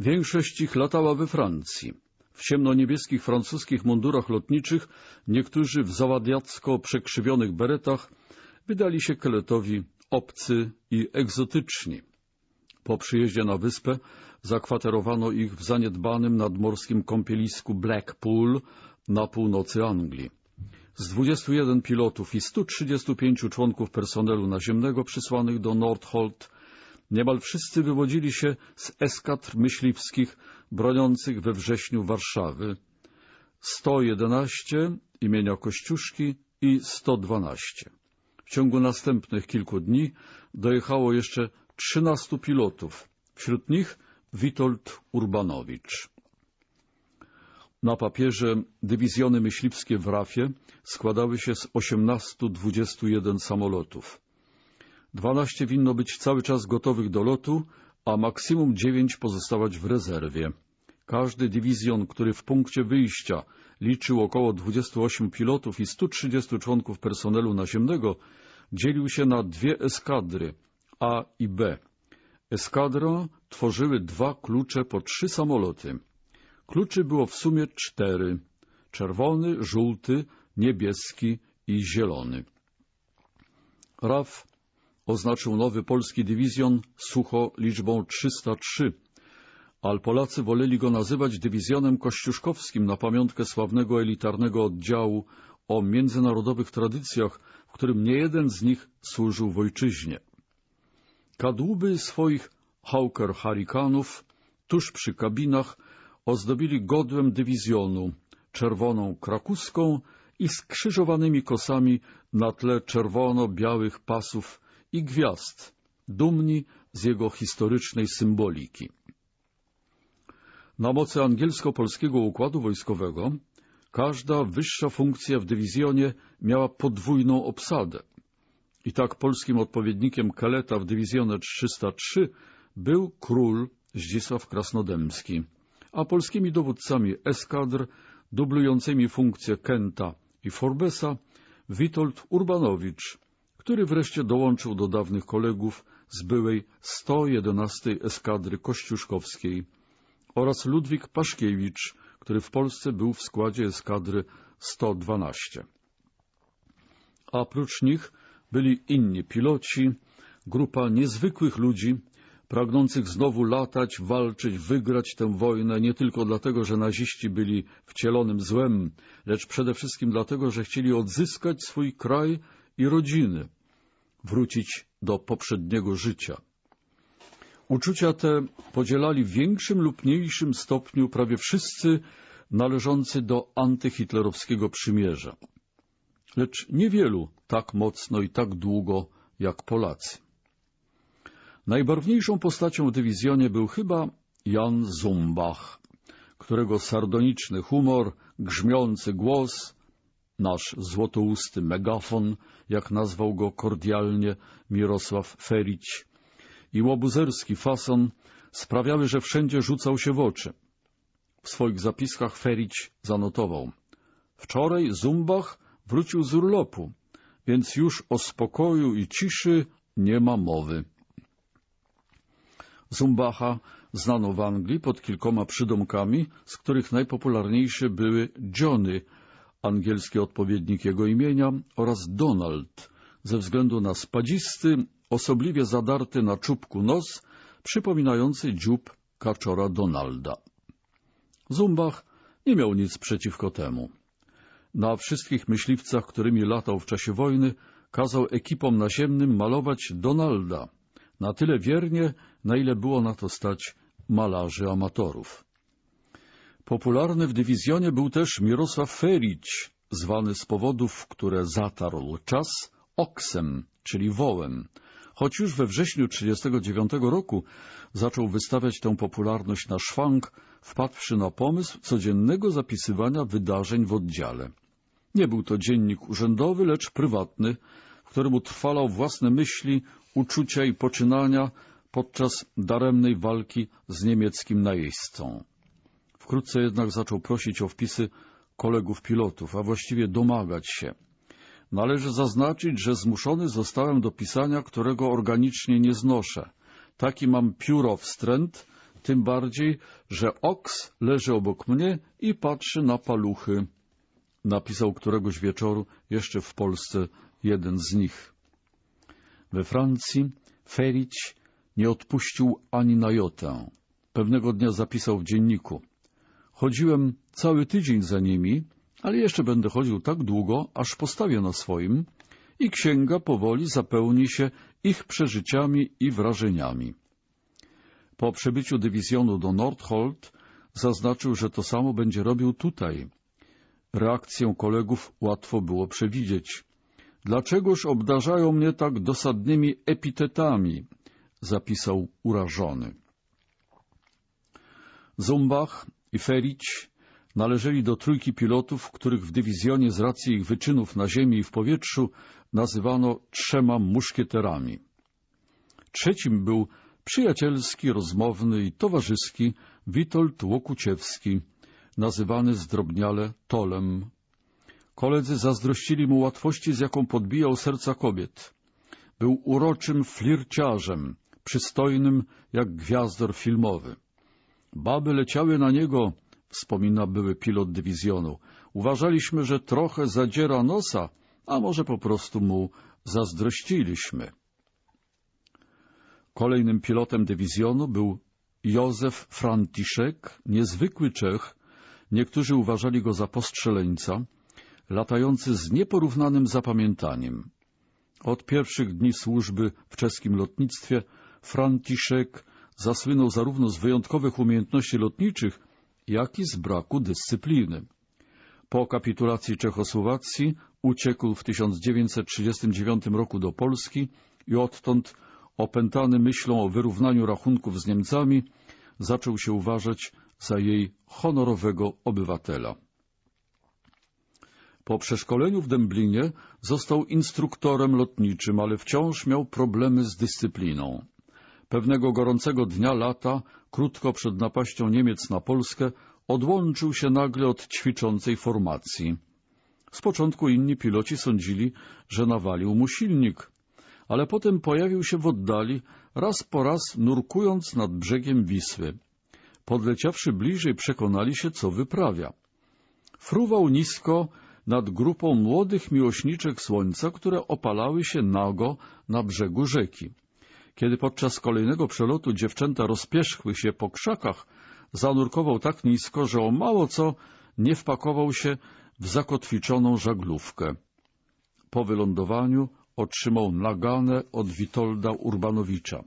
Większość ich latała we Francji. W ciemnoniebieskich francuskich mundurach lotniczych, niektórzy w załadiacko przekrzywionych beretach wydali się Keletowi obcy i egzotyczni. Po przyjeździe na wyspę zakwaterowano ich w zaniedbanym nadmorskim kąpielisku Blackpool na północy Anglii. Z 21 pilotów i 135 członków personelu naziemnego przysłanych do Northolt niemal wszyscy wywodzili się z eskadr myśliwskich broniących we wrześniu Warszawy, 111 imienia Kościuszki i 112. W ciągu następnych kilku dni dojechało jeszcze 13 pilotów, wśród nich Witold Urbanowicz. Na papierze dywizjony myśliwskie w Rafie składały się z 18-21 samolotów. 12 winno być cały czas gotowych do lotu, a maksimum 9 pozostawać w rezerwie. Każdy dywizjon, który w punkcie wyjścia liczył około 28 pilotów i 130 członków personelu naziemnego, dzielił się na dwie eskadry A i B. Eskadrę tworzyły dwa klucze po trzy samoloty. Kluczy było w sumie cztery. Czerwony, żółty, niebieski i zielony. RAF oznaczył nowy polski dywizjon sucho liczbą 303, ale Polacy woleli go nazywać dywizjonem kościuszkowskim na pamiątkę sławnego elitarnego oddziału o międzynarodowych tradycjach, w którym niejeden z nich służył w ojczyźnie. Kadłuby swoich Hawker Harikanów tuż przy kabinach ozdobili godłem dywizjonu, czerwoną krakuską i skrzyżowanymi kosami na tle czerwono-białych pasów i gwiazd, dumni z jego historycznej symboliki. Na mocy angielsko-polskiego układu wojskowego każda wyższa funkcja w dywizjonie miała podwójną obsadę. I tak polskim odpowiednikiem Keleta w dywizjonie 303 był król Zdzisław Krasnodębski, a polskimi dowódcami eskadr dublującymi funkcje Kenta i Forbesa Witold Urbanowicz który wreszcie dołączył do dawnych kolegów z byłej 111 Eskadry Kościuszkowskiej oraz Ludwik Paszkiewicz, który w Polsce był w składzie Eskadry 112. A oprócz nich byli inni piloci, grupa niezwykłych ludzi, pragnących znowu latać, walczyć, wygrać tę wojnę, nie tylko dlatego, że naziści byli wcielonym złem, lecz przede wszystkim dlatego, że chcieli odzyskać swój kraj i rodziny, wrócić do poprzedniego życia. Uczucia te podzielali w większym lub mniejszym stopniu prawie wszyscy należący do antyhitlerowskiego przymierza. Lecz niewielu tak mocno i tak długo jak Polacy. Najbarwniejszą postacią w dywizjonie był chyba Jan Zumbach, którego sardoniczny humor, grzmiący głos Nasz złotousty megafon, jak nazwał go kordialnie Mirosław Ferić, i łobuzerski fason sprawiały, że wszędzie rzucał się w oczy. W swoich zapiskach Ferić zanotował. Wczoraj Zumbach wrócił z urlopu, więc już o spokoju i ciszy nie ma mowy. Zumbacha znano w Anglii pod kilkoma przydomkami, z których najpopularniejsze były Johnny, angielski odpowiednik jego imienia, oraz Donald, ze względu na spadzisty, osobliwie zadarty na czubku nos, przypominający dziób kaczora Donalda. Zumbach nie miał nic przeciwko temu. Na wszystkich myśliwcach, którymi latał w czasie wojny, kazał ekipom naziemnym malować Donalda, na tyle wiernie, na ile było na to stać malarzy amatorów. Popularny w dywizjonie był też Mirosław Ferić, zwany z powodów, które zatarł czas, oksem, czyli wołem. Choć już we wrześniu 1939 roku zaczął wystawiać tę popularność na szwank, wpadłszy na pomysł codziennego zapisywania wydarzeń w oddziale. Nie był to dziennik urzędowy, lecz prywatny, w którym utrwalał własne myśli, uczucia i poczynania podczas daremnej walki z niemieckim najeźdźcą. Wkrótce jednak zaczął prosić o wpisy kolegów pilotów, a właściwie domagać się. Należy zaznaczyć, że zmuszony zostałem do pisania, którego organicznie nie znoszę. Taki mam pióro wstręt, tym bardziej, że oks leży obok mnie i patrzy na paluchy. Napisał któregoś wieczoru jeszcze w Polsce jeden z nich. We Francji Ferić nie odpuścił ani na jotę. Pewnego dnia zapisał w dzienniku – Chodziłem cały tydzień za nimi, ale jeszcze będę chodził tak długo, aż postawię na swoim i księga powoli zapełni się ich przeżyciami i wrażeniami. Po przybyciu dywizjonu do Nordholt zaznaczył, że to samo będzie robił tutaj. Reakcję kolegów łatwo było przewidzieć. Dlaczegoż obdarzają mnie tak dosadnymi epitetami? zapisał urażony. Zumbach i Ferić należeli do trójki pilotów, których w dywizjonie z racji ich wyczynów na ziemi i w powietrzu nazywano trzema muszkieterami. Trzecim był przyjacielski, rozmowny i towarzyski Witold Łokuciewski, nazywany zdrobniale Tolem. Koledzy zazdrościli mu łatwości, z jaką podbijał serca kobiet. Był uroczym flirciarzem, przystojnym jak gwiazdor filmowy. Baby leciały na niego, wspomina były pilot dywizjonu. Uważaliśmy, że trochę zadziera nosa, a może po prostu mu zazdrościliśmy. Kolejnym pilotem dywizjonu był Józef Frantiszek, niezwykły Czech. Niektórzy uważali go za postrzeleńca, latający z nieporównanym zapamiętaniem. Od pierwszych dni służby w czeskim lotnictwie Frantiszek zasłynął zarówno z wyjątkowych umiejętności lotniczych, jak i z braku dyscypliny. Po kapitulacji Czechosłowacji uciekł w 1939 roku do Polski i odtąd, opętany myślą o wyrównaniu rachunków z Niemcami, zaczął się uważać za jej honorowego obywatela. Po przeszkoleniu w Dęblinie został instruktorem lotniczym, ale wciąż miał problemy z dyscypliną. Pewnego gorącego dnia lata, krótko przed napaścią Niemiec na Polskę, odłączył się nagle od ćwiczącej formacji. Z początku inni piloci sądzili, że nawalił mu silnik, ale potem pojawił się w oddali, raz po raz nurkując nad brzegiem Wisły. Podleciawszy bliżej przekonali się, co wyprawia. Fruwał nisko nad grupą młodych miłośniczek słońca, które opalały się nago na brzegu rzeki. Kiedy podczas kolejnego przelotu dziewczęta rozpierzchły się po krzakach, zanurkował tak nisko, że o mało co nie wpakował się w zakotwiczoną żaglówkę. Po wylądowaniu otrzymał naganę od Witolda Urbanowicza.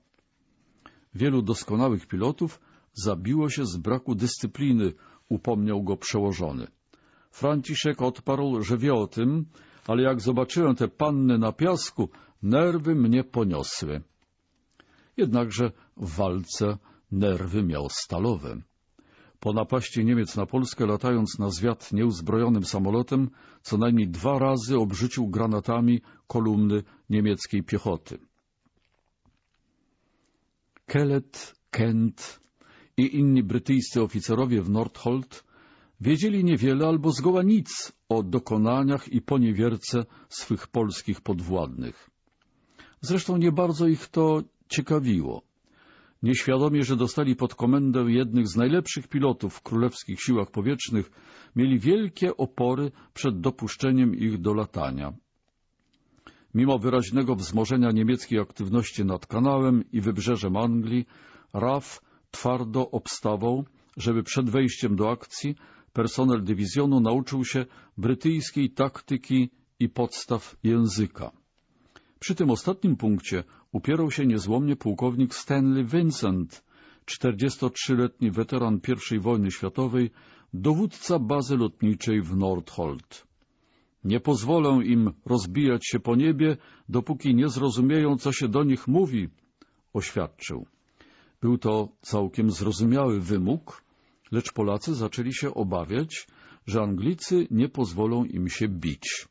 Wielu doskonałych pilotów zabiło się z braku dyscypliny, upomniał go przełożony. Franciszek odparł, że wie o tym, ale jak zobaczyłem te panny na piasku, nerwy mnie poniosły jednakże w walce nerwy miał stalowe. Po napaści Niemiec na Polskę, latając na zwiat nieuzbrojonym samolotem, co najmniej dwa razy obrzucił granatami kolumny niemieckiej piechoty. Kelet, Kent i inni brytyjscy oficerowie w Nordholt wiedzieli niewiele albo zgoła nic o dokonaniach i poniewierce swych polskich podwładnych. Zresztą nie bardzo ich to ciekawiło. Nieświadomie, że dostali pod komendę jednych z najlepszych pilotów w królewskich siłach powietrznych, mieli wielkie opory przed dopuszczeniem ich do latania. Mimo wyraźnego wzmożenia niemieckiej aktywności nad kanałem i wybrzeżem Anglii, RAF twardo obstawał, żeby przed wejściem do akcji personel dywizjonu nauczył się brytyjskiej taktyki i podstaw języka. Przy tym ostatnim punkcie upierał się niezłomnie pułkownik Stanley Vincent, 43-letni weteran I wojny światowej, dowódca bazy lotniczej w Nordholt. Nie pozwolę im rozbijać się po niebie, dopóki nie zrozumieją, co się do nich mówi, oświadczył. Był to całkiem zrozumiały wymóg, lecz Polacy zaczęli się obawiać, że Anglicy nie pozwolą im się bić.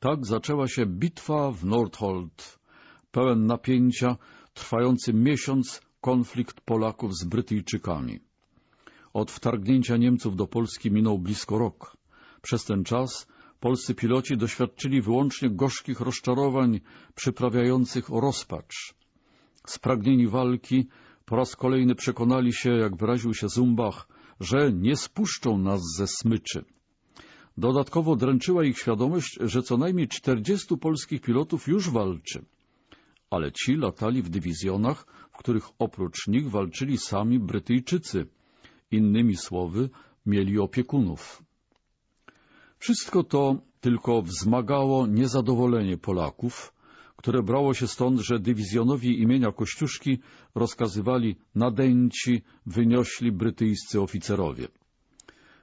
Tak zaczęła się bitwa w Nordholt. Pełen napięcia, trwający miesiąc konflikt Polaków z Brytyjczykami. Od wtargnięcia Niemców do Polski minął blisko rok. Przez ten czas polscy piloci doświadczyli wyłącznie gorzkich rozczarowań przyprawiających o rozpacz. Spragnieni walki po raz kolejny przekonali się, jak wyraził się Zumbach, że nie spuszczą nas ze smyczy. Dodatkowo dręczyła ich świadomość, że co najmniej 40 polskich pilotów już walczy. Ale ci latali w dywizjonach, w których oprócz nich walczyli sami Brytyjczycy. Innymi słowy, mieli opiekunów. Wszystko to tylko wzmagało niezadowolenie Polaków, które brało się stąd, że dywizjonowi imienia Kościuszki rozkazywali nadęci, wyniośli brytyjscy oficerowie.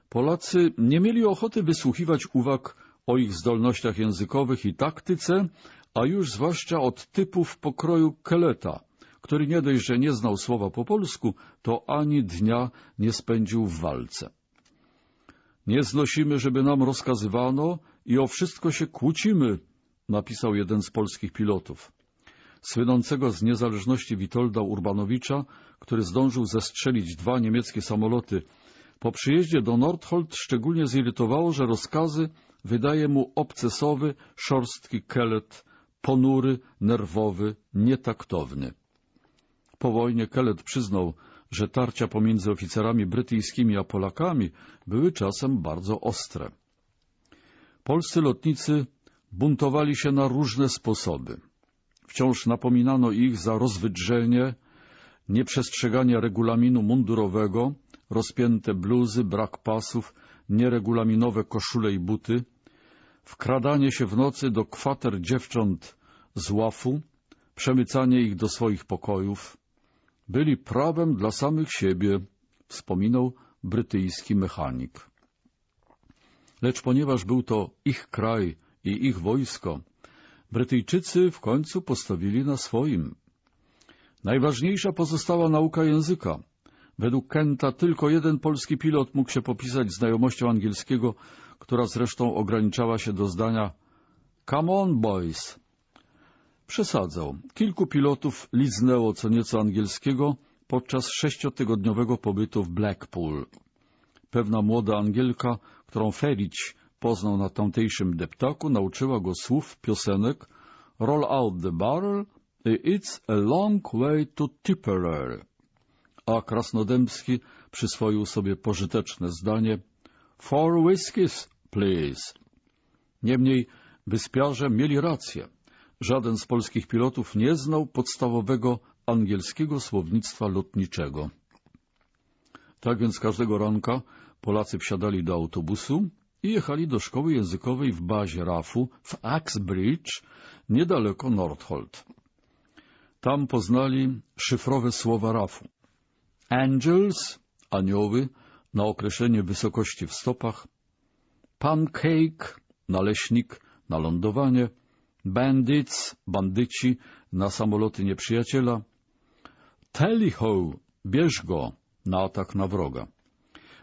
Polacy nie mieli ochoty wysłuchiwać uwag o ich zdolnościach językowych i taktyce, a już zwłaszcza od typów pokroju Keleta, który nie dość, że nie znał słowa po polsku, to ani dnia nie spędził w walce. Nie znosimy, żeby nam rozkazywano i o wszystko się kłócimy, napisał jeden z polskich pilotów. Słynącego z niezależności Witolda Urbanowicza, który zdążył zestrzelić dwa niemieckie samoloty po przyjeździe do Nordholt szczególnie zirytowało, że rozkazy wydaje mu obcesowy, szorstki Kelet, ponury, nerwowy, nietaktowny. Po wojnie Kelet przyznał, że tarcia pomiędzy oficerami brytyjskimi a Polakami były czasem bardzo ostre. Polscy lotnicy buntowali się na różne sposoby. Wciąż napominano ich za rozwydrzenie, nieprzestrzeganie regulaminu mundurowego, rozpięte bluzy, brak pasów, nieregulaminowe koszule i buty, wkradanie się w nocy do kwater dziewcząt z łafu, przemycanie ich do swoich pokojów. Byli prawem dla samych siebie, wspominał brytyjski mechanik. Lecz ponieważ był to ich kraj i ich wojsko, Brytyjczycy w końcu postawili na swoim. Najważniejsza pozostała nauka języka, Według Kenta tylko jeden polski pilot mógł się popisać znajomością angielskiego, która zresztą ograniczała się do zdania Come on, boys! Przesadzał. Kilku pilotów liznęło co nieco angielskiego podczas sześciotygodniowego pobytu w Blackpool. Pewna młoda Angielka, którą Ferić poznał na tamtejszym deptaku, nauczyła go słów piosenek Roll out the barrel i It's a long way to Tipperary a Krasnodębski przyswoił sobie pożyteczne zdanie Four whiskies, please. Niemniej wyspiarze mieli rację. Żaden z polskich pilotów nie znał podstawowego angielskiego słownictwa lotniczego. Tak więc każdego ranka Polacy wsiadali do autobusu i jechali do szkoły językowej w bazie RAF-u w Axbridge, niedaleko Nordholt. Tam poznali szyfrowe słowa RAF-u. Angels, anioły, na określenie wysokości w stopach, pancake, naleśnik, na lądowanie, bandits, bandyci, na samoloty nieprzyjaciela, tally-ho, bierz go, na atak na wroga.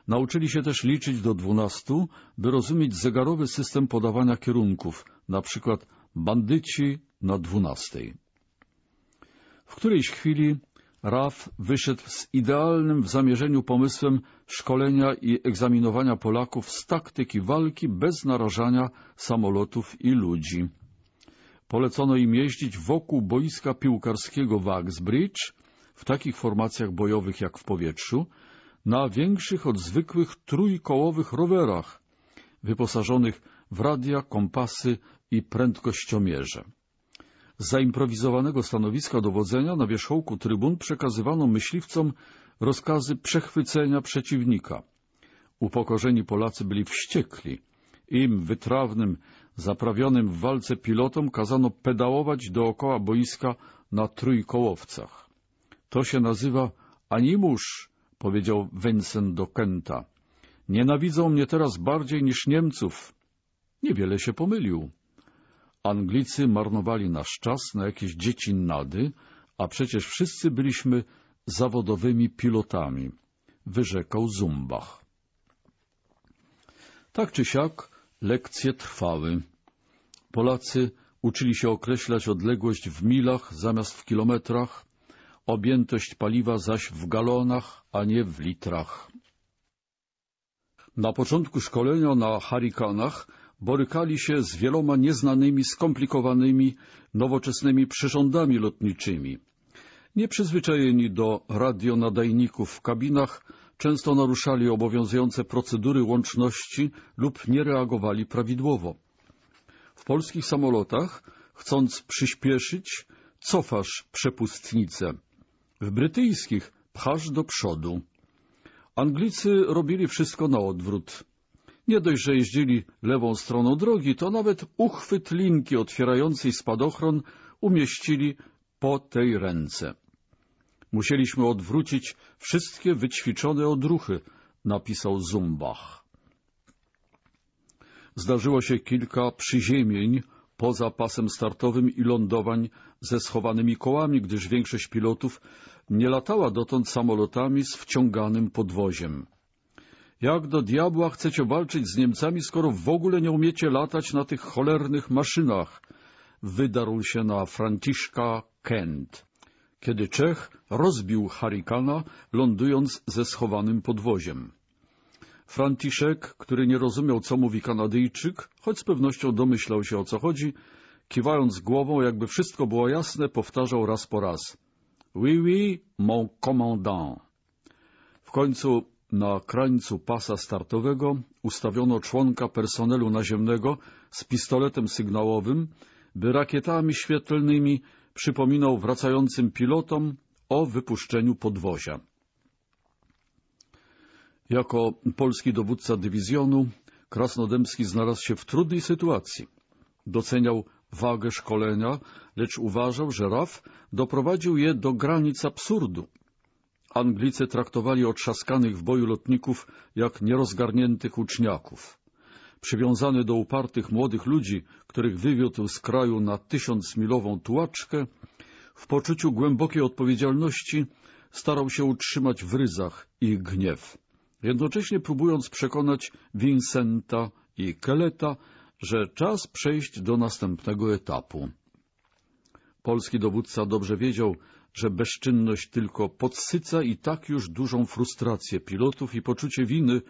Nauczyli się też liczyć do dwunastu, by rozumieć zegarowy system podawania kierunków, na przykład bandyci na dwunastej. W którejś chwili Raf wyszedł z idealnym w zamierzeniu pomysłem szkolenia i egzaminowania Polaków z taktyki walki bez narażania samolotów i ludzi. Polecono im jeździć wokół boiska piłkarskiego Wagsbridge w takich formacjach bojowych jak w powietrzu, na większych od zwykłych trójkołowych rowerach, wyposażonych w radia, kompasy i prędkościomierze zaimprowizowanego stanowiska dowodzenia na wierzchołku trybun przekazywano myśliwcom rozkazy przechwycenia przeciwnika. Upokorzeni Polacy byli wściekli. Im wytrawnym, zaprawionym w walce pilotom kazano pedałować dookoła boiska na trójkołowcach. To się nazywa animusz, powiedział Vincent do Kenta. Nienawidzą mnie teraz bardziej niż Niemców. Niewiele się pomylił. Anglicy marnowali nasz czas na jakieś dziecinnady, a przecież wszyscy byliśmy zawodowymi pilotami, wyrzekał Zumbach. Tak czy siak lekcje trwały. Polacy uczyli się określać odległość w milach zamiast w kilometrach, objętość paliwa zaś w galonach, a nie w litrach. Na początku szkolenia na harikanach borykali się z wieloma nieznanymi, skomplikowanymi, nowoczesnymi przyrządami lotniczymi. Nieprzyzwyczajeni do radionadajników w kabinach, często naruszali obowiązujące procedury łączności lub nie reagowali prawidłowo. W polskich samolotach, chcąc przyspieszyć, cofasz przepustnicę. W brytyjskich pchasz do przodu. Anglicy robili wszystko na odwrót. Nie dość, że jeździli lewą stroną drogi, to nawet uchwyt linki otwierającej spadochron umieścili po tej ręce. Musieliśmy odwrócić wszystkie wyćwiczone odruchy, napisał Zumbach. Zdarzyło się kilka przyziemień poza pasem startowym i lądowań ze schowanymi kołami, gdyż większość pilotów nie latała dotąd samolotami z wciąganym podwoziem. Jak do diabła chcecie walczyć z Niemcami, skoro w ogóle nie umiecie latać na tych cholernych maszynach? Wydarł się na Franciszka Kent, kiedy Czech rozbił Harikana, lądując ze schowanym podwoziem. Franciszek, który nie rozumiał, co mówi Kanadyjczyk, choć z pewnością domyślał się, o co chodzi, kiwając głową, jakby wszystko było jasne, powtarzał raz po raz — Oui, oui, mon commandant. W końcu na krańcu pasa startowego ustawiono członka personelu naziemnego z pistoletem sygnałowym, by rakietami świetlnymi przypominał wracającym pilotom o wypuszczeniu podwozia. Jako polski dowódca dywizjonu Krasnodębski znalazł się w trudnej sytuacji. Doceniał wagę szkolenia, lecz uważał, że RAF doprowadził je do granic absurdu. Anglicy traktowali otrzaskanych w boju lotników jak nierozgarniętych uczniaków. Przywiązany do upartych młodych ludzi, których wywiódł z kraju na tysiącmilową tułaczkę, w poczuciu głębokiej odpowiedzialności starał się utrzymać w ryzach ich gniew, jednocześnie próbując przekonać Vincenta i Keleta, że czas przejść do następnego etapu. Polski dowódca dobrze wiedział, że bezczynność tylko podsyca i tak już dużą frustrację pilotów i poczucie winy,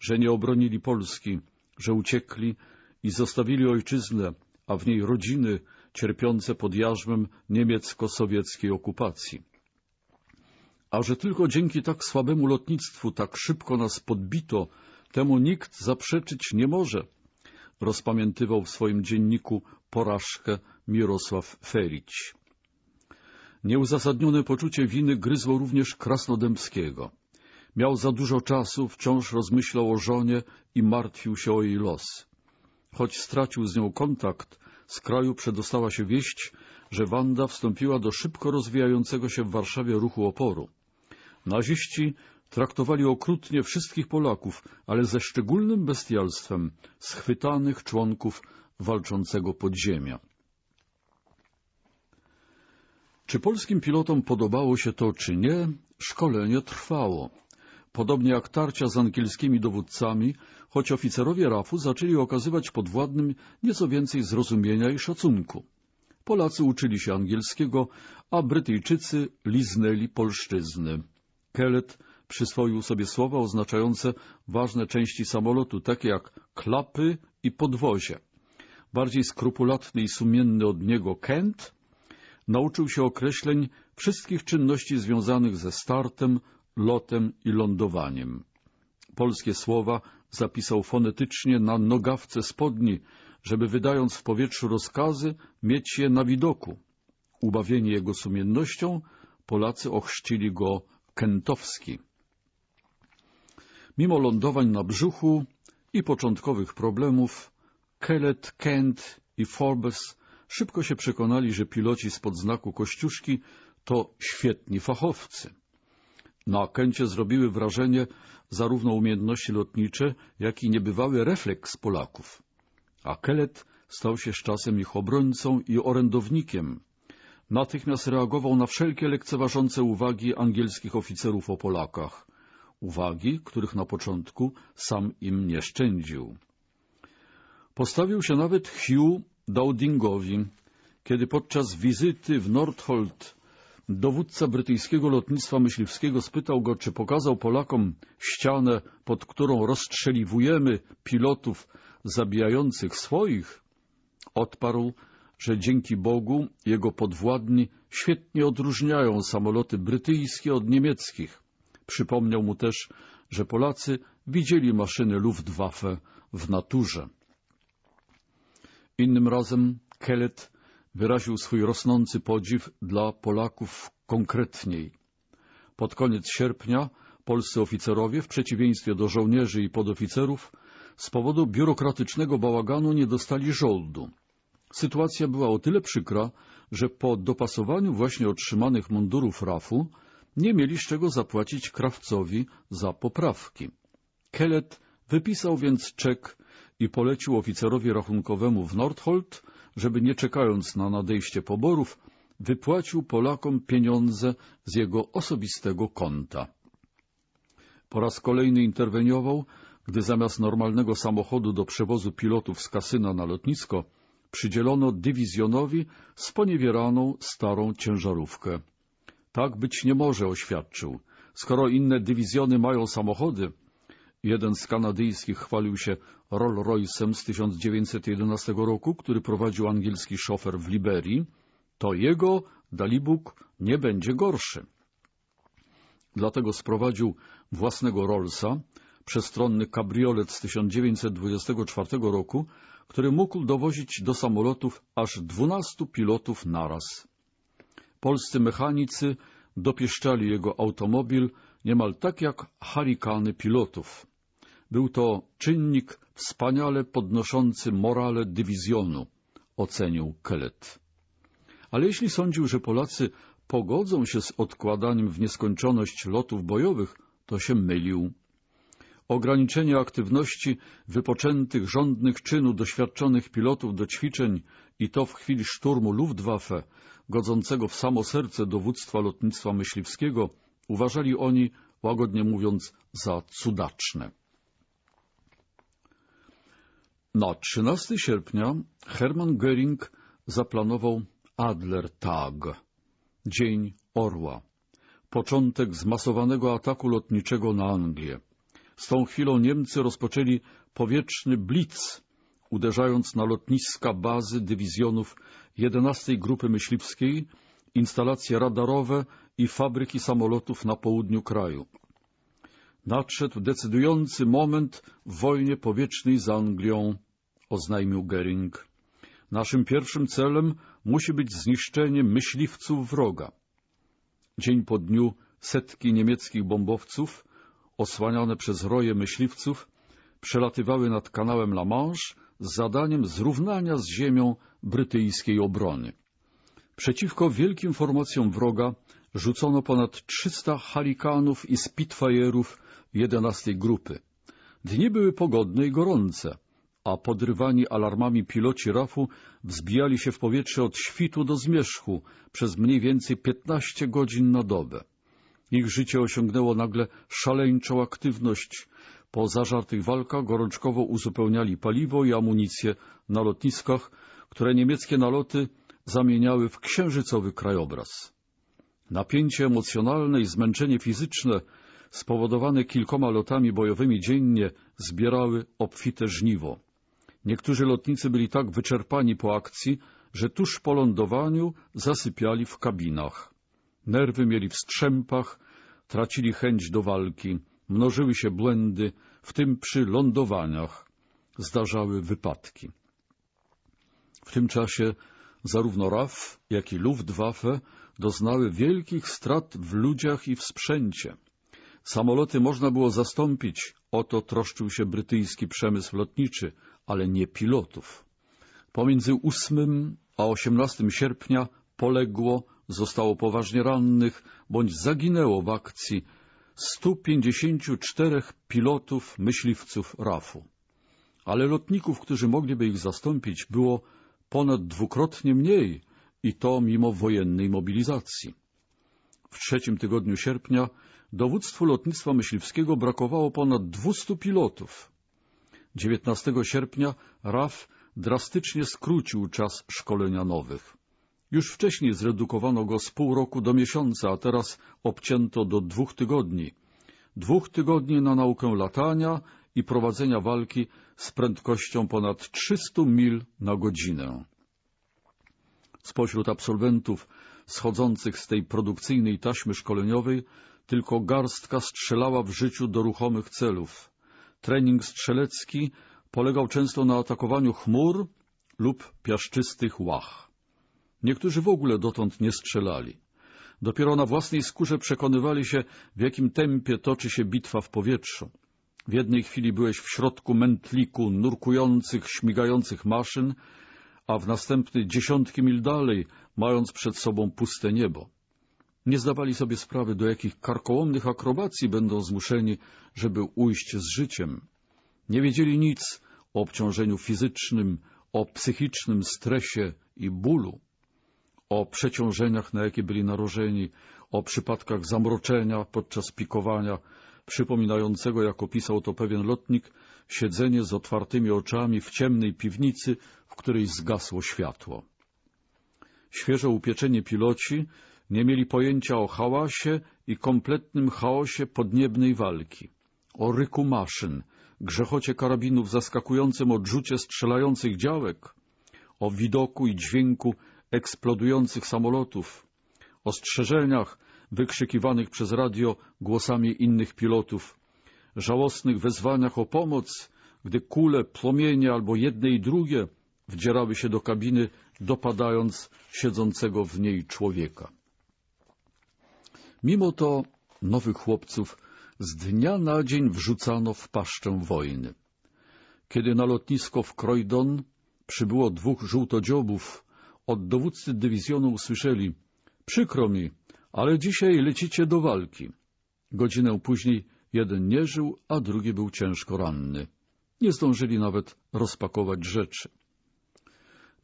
że nie obronili Polski, że uciekli i zostawili ojczyznę, a w niej rodziny cierpiące pod jarzmem niemiecko-sowieckiej okupacji. A że tylko dzięki tak słabemu lotnictwu tak szybko nas podbito, temu nikt zaprzeczyć nie może, rozpamiętywał w swoim dzienniku porażkę Mirosław Ferić. Nieuzasadnione poczucie winy gryzło również Krasnodębskiego. Miał za dużo czasu, wciąż rozmyślał o żonie i martwił się o jej los. Choć stracił z nią kontakt, z kraju przedostała się wieść, że Wanda wstąpiła do szybko rozwijającego się w Warszawie ruchu oporu. Naziści traktowali okrutnie wszystkich Polaków, ale ze szczególnym bestialstwem schwytanych członków walczącego podziemia. Czy polskim pilotom podobało się to, czy nie, szkolenie trwało. Podobnie jak tarcia z angielskimi dowódcami, choć oficerowie RAF-u zaczęli okazywać podwładnym nieco więcej zrozumienia i szacunku. Polacy uczyli się angielskiego, a Brytyjczycy liznęli polszczyzny. Kelet przyswoił sobie słowa oznaczające ważne części samolotu, takie jak klapy i podwozie. Bardziej skrupulatny i sumienny od niego Kent nauczył się określeń wszystkich czynności związanych ze startem, lotem i lądowaniem. Polskie słowa zapisał fonetycznie na nogawce spodni, żeby wydając w powietrzu rozkazy, mieć je na widoku. Ubawieni jego sumiennością, Polacy ochrzcili go Kętowski. Mimo lądowań na brzuchu i początkowych problemów, Kelet, Kent i Forbes Szybko się przekonali, że piloci spod znaku Kościuszki to świetni fachowcy. Na Kęcie zrobiły wrażenie zarówno umiejętności lotnicze, jak i niebywały refleks Polaków. A Kelet stał się z czasem ich obrońcą i orędownikiem. Natychmiast reagował na wszelkie lekceważące uwagi angielskich oficerów o Polakach. Uwagi, których na początku sam im nie szczędził. Postawił się nawet Hugh Dowdingowi, kiedy podczas wizyty w Nordholt dowódca brytyjskiego lotnictwa myśliwskiego spytał go, czy pokazał Polakom ścianę, pod którą rozstrzeliwujemy pilotów zabijających swoich, odparł, że dzięki Bogu jego podwładni świetnie odróżniają samoloty brytyjskie od niemieckich. Przypomniał mu też, że Polacy widzieli maszyny Luftwaffe w naturze. Innym razem Kelet wyraził swój rosnący podziw dla Polaków konkretniej. Pod koniec sierpnia polscy oficerowie, w przeciwieństwie do żołnierzy i podoficerów, z powodu biurokratycznego bałaganu nie dostali żoldu. Sytuacja była o tyle przykra, że po dopasowaniu właśnie otrzymanych mundurów rafu nie mieli z czego zapłacić krawcowi za poprawki. Kelet wypisał więc czek i polecił oficerowi rachunkowemu w Nordholt, żeby nie czekając na nadejście poborów, wypłacił Polakom pieniądze z jego osobistego konta. Po raz kolejny interweniował, gdy zamiast normalnego samochodu do przewozu pilotów z kasyna na lotnisko przydzielono dywizjonowi sponiewieraną starą ciężarówkę. Tak być nie może, oświadczył. Skoro inne dywizjony mają samochody, Jeden z kanadyjskich chwalił się Rolls Royce'em z 1911 roku, który prowadził angielski szofer w Liberii. To jego, dalibóg, nie będzie gorszy. Dlatego sprowadził własnego Rollsa, przestronny kabriolet z 1924 roku, który mógł dowozić do samolotów aż 12 pilotów naraz. Polscy mechanicy dopieszczali jego automobil niemal tak jak harikany pilotów. Był to czynnik wspaniale podnoszący morale dywizjonu, ocenił Kelet. Ale jeśli sądził, że Polacy pogodzą się z odkładaniem w nieskończoność lotów bojowych, to się mylił. Ograniczenie aktywności wypoczętych rządnych czynu doświadczonych pilotów do ćwiczeń i to w chwili szturmu Luftwaffe, godzącego w samo serce dowództwa lotnictwa myśliwskiego, uważali oni, łagodnie mówiąc, za cudaczne. Na 13 sierpnia Hermann Göring zaplanował Adlertag, Dzień Orła, początek zmasowanego ataku lotniczego na Anglię. Z tą chwilą Niemcy rozpoczęli powietrzny blitz, uderzając na lotniska bazy dywizjonów 11 Grupy Myśliwskiej, instalacje radarowe i fabryki samolotów na południu kraju. Nadszedł decydujący moment w wojnie powietrznej z Anglią oznajmił Gering. Naszym pierwszym celem musi być zniszczenie myśliwców wroga. Dzień po dniu setki niemieckich bombowców, osłaniane przez roje myśliwców, przelatywały nad kanałem La Manche z zadaniem zrównania z ziemią brytyjskiej obrony. Przeciwko wielkim formacjom wroga rzucono ponad 300 halikanów i spitfire'ów 11 grupy. Dni były pogodne i gorące, a podrywani alarmami piloci RAF-u wzbijali się w powietrze od świtu do zmierzchu przez mniej więcej 15 godzin na dobę. Ich życie osiągnęło nagle szaleńczą aktywność. Po zażartych walkach gorączkowo uzupełniali paliwo i amunicję na lotniskach, które niemieckie naloty zamieniały w księżycowy krajobraz. Napięcie emocjonalne i zmęczenie fizyczne spowodowane kilkoma lotami bojowymi dziennie zbierały obfite żniwo. Niektórzy lotnicy byli tak wyczerpani po akcji, że tuż po lądowaniu zasypiali w kabinach. Nerwy mieli w strzępach, tracili chęć do walki, mnożyły się błędy, w tym przy lądowaniach zdarzały wypadki. W tym czasie zarówno RAF, jak i Luftwaffe doznały wielkich strat w ludziach i w sprzęcie. Samoloty można było zastąpić, o to troszczył się brytyjski przemysł lotniczy – ale nie pilotów. Pomiędzy 8 a 18 sierpnia poległo, zostało poważnie rannych bądź zaginęło w akcji 154 pilotów myśliwców RAF-u. Ale lotników, którzy mogliby ich zastąpić, było ponad dwukrotnie mniej i to mimo wojennej mobilizacji. W trzecim tygodniu sierpnia dowództwu lotnictwa myśliwskiego brakowało ponad 200 pilotów. 19 sierpnia RAF drastycznie skrócił czas szkolenia nowych. Już wcześniej zredukowano go z pół roku do miesiąca, a teraz obcięto do dwóch tygodni. Dwóch tygodni na naukę latania i prowadzenia walki z prędkością ponad 300 mil na godzinę. Spośród absolwentów schodzących z tej produkcyjnej taśmy szkoleniowej tylko garstka strzelała w życiu do ruchomych celów. Trening strzelecki polegał często na atakowaniu chmur lub piaszczystych łach. Niektórzy w ogóle dotąd nie strzelali. Dopiero na własnej skórze przekonywali się, w jakim tempie toczy się bitwa w powietrzu. W jednej chwili byłeś w środku mętliku nurkujących, śmigających maszyn, a w następnej dziesiątki mil dalej, mając przed sobą puste niebo. Nie zdawali sobie sprawy, do jakich karkołomnych akrobacji będą zmuszeni, żeby ujść z życiem. Nie wiedzieli nic o obciążeniu fizycznym, o psychicznym stresie i bólu, o przeciążeniach, na jakie byli narożeni, o przypadkach zamroczenia podczas pikowania, przypominającego, jak opisał to pewien lotnik, siedzenie z otwartymi oczami w ciemnej piwnicy, w której zgasło światło. Świeżo upieczeni piloci nie mieli pojęcia o hałasie i kompletnym chaosie podniebnej walki, o ryku maszyn, grzechocie karabinów zaskakującym odrzucie strzelających działek, o widoku i dźwięku eksplodujących samolotów, o strzeżeniach wykrzykiwanych przez radio głosami innych pilotów, żałosnych wezwaniach o pomoc, gdy kule, płomienie albo jedne i drugie wdzierały się do kabiny, dopadając siedzącego w niej człowieka. Mimo to nowych chłopców z dnia na dzień wrzucano w paszczę wojny. Kiedy na lotnisko w Croydon przybyło dwóch żółtodziobów, od dowódcy dywizjonu usłyszeli — przykro mi, ale dzisiaj lecicie do walki. Godzinę później jeden nie żył, a drugi był ciężko ranny. Nie zdążyli nawet rozpakować rzeczy.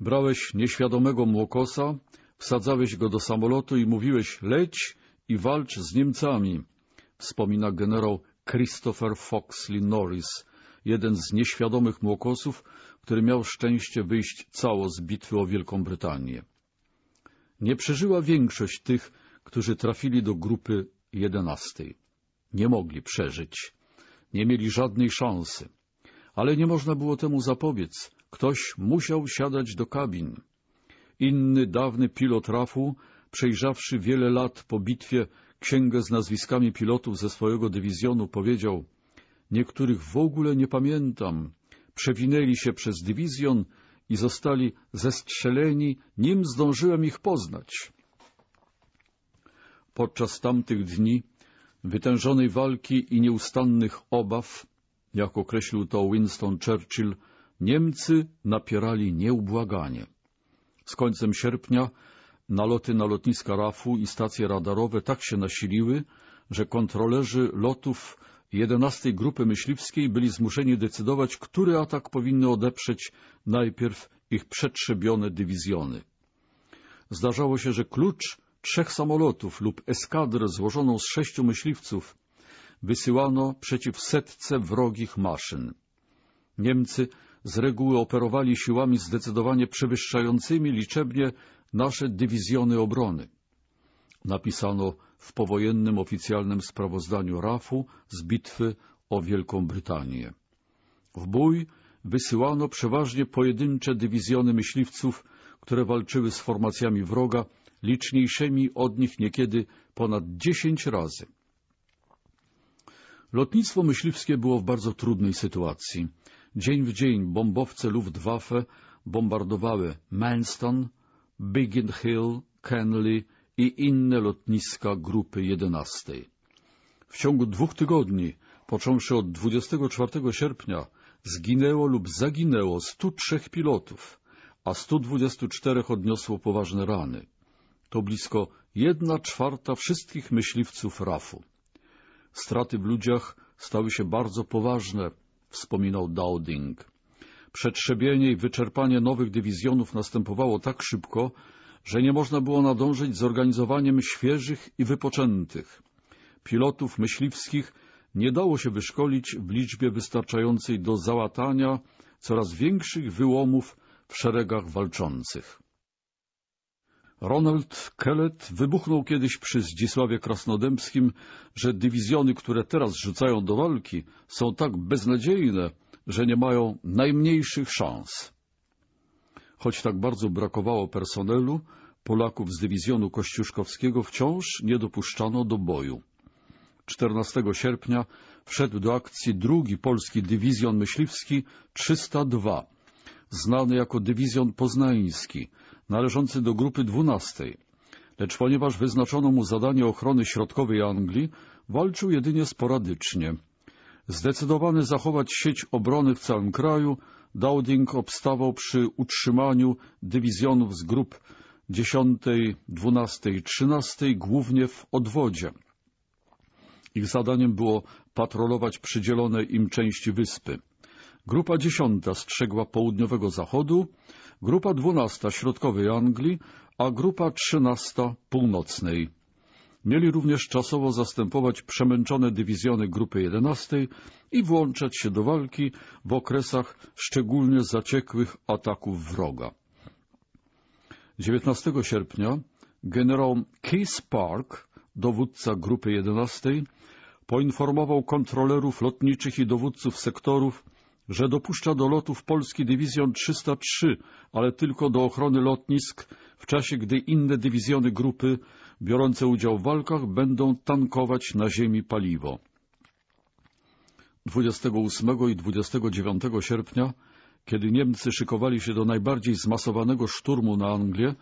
Brałeś nieświadomego młokosa, wsadzałeś go do samolotu i mówiłeś — leć, i walcz z Niemcami, wspomina generał Christopher Foxley Norris, jeden z nieświadomych młokosów, który miał szczęście wyjść cało z bitwy o Wielką Brytanię. Nie przeżyła większość tych, którzy trafili do grupy jedenastej. Nie mogli przeżyć. Nie mieli żadnej szansy. Ale nie można było temu zapobiec. Ktoś musiał siadać do kabin. Inny, dawny pilot rafu przejrzawszy wiele lat po bitwie księgę z nazwiskami pilotów ze swojego dywizjonu, powiedział Niektórych w ogóle nie pamiętam. Przewinęli się przez dywizjon i zostali zestrzeleni, nim zdążyłem ich poznać. Podczas tamtych dni, wytężonej walki i nieustannych obaw, jak określił to Winston Churchill, Niemcy napierali nieubłaganie. Z końcem sierpnia Naloty na lotniska RAF-u i stacje radarowe tak się nasiliły, że kontrolerzy lotów 11 Grupy Myśliwskiej byli zmuszeni decydować, który atak powinny odeprzeć najpierw ich przetrzebione dywizjony. Zdarzało się, że klucz trzech samolotów lub eskadrę złożoną z sześciu myśliwców wysyłano przeciw setce wrogich maszyn. Niemcy z reguły operowali siłami zdecydowanie przewyższającymi liczebnie nasze dywizjony obrony. Napisano w powojennym oficjalnym sprawozdaniu RAF-u z bitwy o Wielką Brytanię. W bój wysyłano przeważnie pojedyncze dywizjony myśliwców, które walczyły z formacjami wroga, liczniejszymi od nich niekiedy ponad dziesięć razy. Lotnictwo myśliwskie było w bardzo trudnej sytuacji. Dzień w dzień bombowce Luftwaffe bombardowały Manston, Biggin Hill, Kenley i inne lotniska grupy 11. W ciągu dwóch tygodni, począwszy od 24 sierpnia, zginęło lub zaginęło 103 pilotów, a 124 odniosło poważne rany. To blisko 1 czwarta wszystkich myśliwców RAF-u. Straty w ludziach stały się bardzo poważne, wspominał Dowding. Przetrzebienie i wyczerpanie nowych dywizjonów następowało tak szybko, że nie można było nadążyć z organizowaniem świeżych i wypoczętych. Pilotów myśliwskich nie dało się wyszkolić w liczbie wystarczającej do załatania coraz większych wyłomów w szeregach walczących. Ronald Kellett wybuchnął kiedyś przy Zdzisławie Krasnodębskim, że dywizjony, które teraz rzucają do walki, są tak beznadziejne, że nie mają najmniejszych szans. Choć tak bardzo brakowało personelu, Polaków z dywizjonu Kościuszkowskiego wciąż nie dopuszczano do boju. 14 sierpnia wszedł do akcji drugi polski dywizjon myśliwski 302, znany jako dywizjon poznański, należący do grupy 12. Lecz ponieważ wyznaczono mu zadanie ochrony środkowej Anglii, walczył jedynie sporadycznie. Zdecydowany zachować sieć obrony w całym kraju, Dowding obstawał przy utrzymaniu dywizjonów z grup 10, 12 i 13, głównie w odwodzie. Ich zadaniem było patrolować przydzielone im części wyspy. Grupa 10 strzegła południowego zachodu, grupa 12 środkowej Anglii, a grupa 13 północnej. Mieli również czasowo zastępować przemęczone dywizjony Grupy 11 i włączać się do walki w okresach szczególnie zaciekłych ataków wroga. 19 sierpnia generał Keith Park, dowódca Grupy 11, poinformował kontrolerów lotniczych i dowódców sektorów, że dopuszcza do lotów polski dywizjon 303, ale tylko do ochrony lotnisk, w czasie gdy inne dywizjony grupy biorące udział w walkach będą tankować na ziemi paliwo. 28 i 29 sierpnia, kiedy Niemcy szykowali się do najbardziej zmasowanego szturmu na Anglię,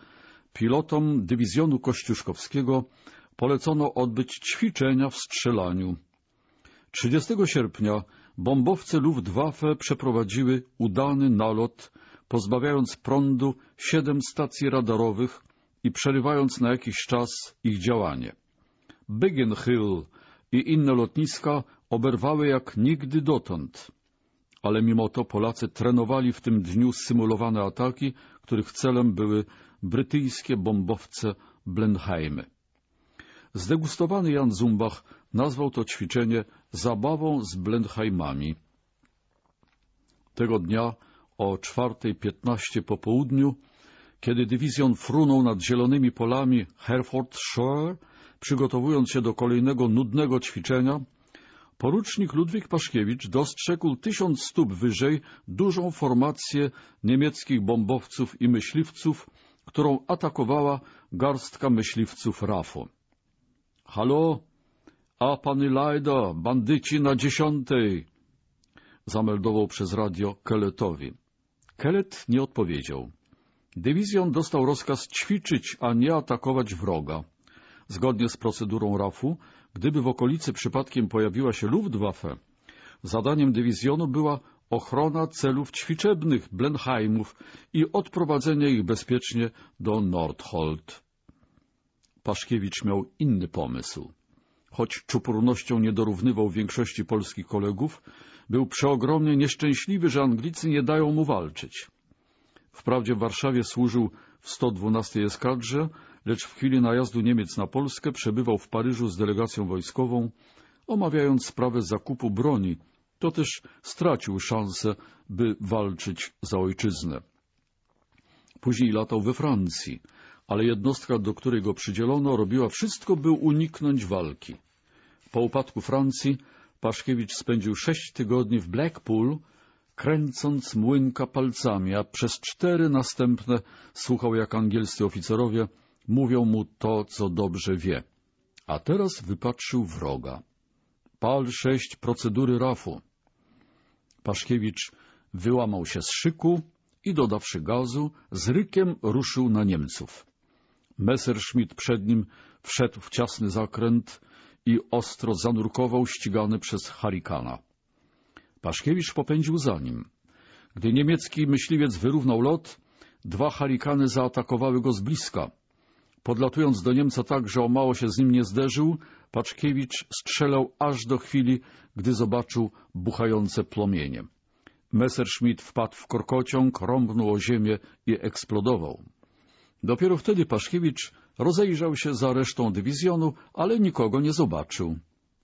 pilotom dywizjonu kościuszkowskiego polecono odbyć ćwiczenia w strzelaniu. 30 sierpnia bombowce Luftwaffe przeprowadziły udany nalot, pozbawiając prądu siedem stacji radarowych i przerywając na jakiś czas ich działanie. Biggin Hill i inne lotniska oberwały jak nigdy dotąd. Ale mimo to Polacy trenowali w tym dniu symulowane ataki, których celem były brytyjskie bombowce Blenheimy. Zdegustowany Jan Zumbach nazwał to ćwiczenie zabawą z Blenheimami. Tego dnia o 4.15 po południu kiedy dywizjon frunął nad zielonymi polami Herefordshire, przygotowując się do kolejnego nudnego ćwiczenia, porucznik Ludwik Paszkiewicz dostrzegł tysiąc stóp wyżej dużą formację niemieckich bombowców i myśliwców, którą atakowała garstka myśliwców RAFO. — Halo! A pani Lajda, bandyci na dziesiątej! — zameldował przez radio Keletowi. Kelet nie odpowiedział. Dywizjon dostał rozkaz ćwiczyć, a nie atakować wroga. Zgodnie z procedurą RAF-u, gdyby w okolicy przypadkiem pojawiła się Luftwaffe, zadaniem dywizjonu była ochrona celów ćwiczebnych Blenheimów i odprowadzenie ich bezpiecznie do Nordholt. Paszkiewicz miał inny pomysł. Choć czupurnością nie dorównywał większości polskich kolegów, był przeogromnie nieszczęśliwy, że Anglicy nie dają mu walczyć. Wprawdzie w Warszawie służył w 112 eskadrze, lecz w chwili najazdu Niemiec na Polskę przebywał w Paryżu z delegacją wojskową, omawiając sprawę zakupu broni, to też stracił szansę, by walczyć za ojczyznę. Później latał we Francji, ale jednostka, do której go przydzielono, robiła wszystko, by uniknąć walki. Po upadku Francji Paszkiewicz spędził sześć tygodni w Blackpool, kręcąc młynka palcami, a przez cztery następne słuchał, jak angielscy oficerowie mówią mu to, co dobrze wie. A teraz wypatrzył wroga. Pal sześć procedury rafu. Paszkiewicz wyłamał się z szyku i, dodawszy gazu, z rykiem ruszył na Niemców. Messerschmitt przed nim wszedł w ciasny zakręt i ostro zanurkował ścigany przez Harikana. Paszkiewicz popędził za nim. Gdy niemiecki myśliwiec wyrównał lot, dwa harikany zaatakowały go z bliska. Podlatując do Niemca tak, że o mało się z nim nie zderzył, Paczkiewicz strzelał aż do chwili, gdy zobaczył buchające płomienie. Messerschmitt wpadł w korkociąg, rąbnął o ziemię i eksplodował. Dopiero wtedy Paszkiewicz rozejrzał się za resztą dywizjonu, ale nikogo nie zobaczył.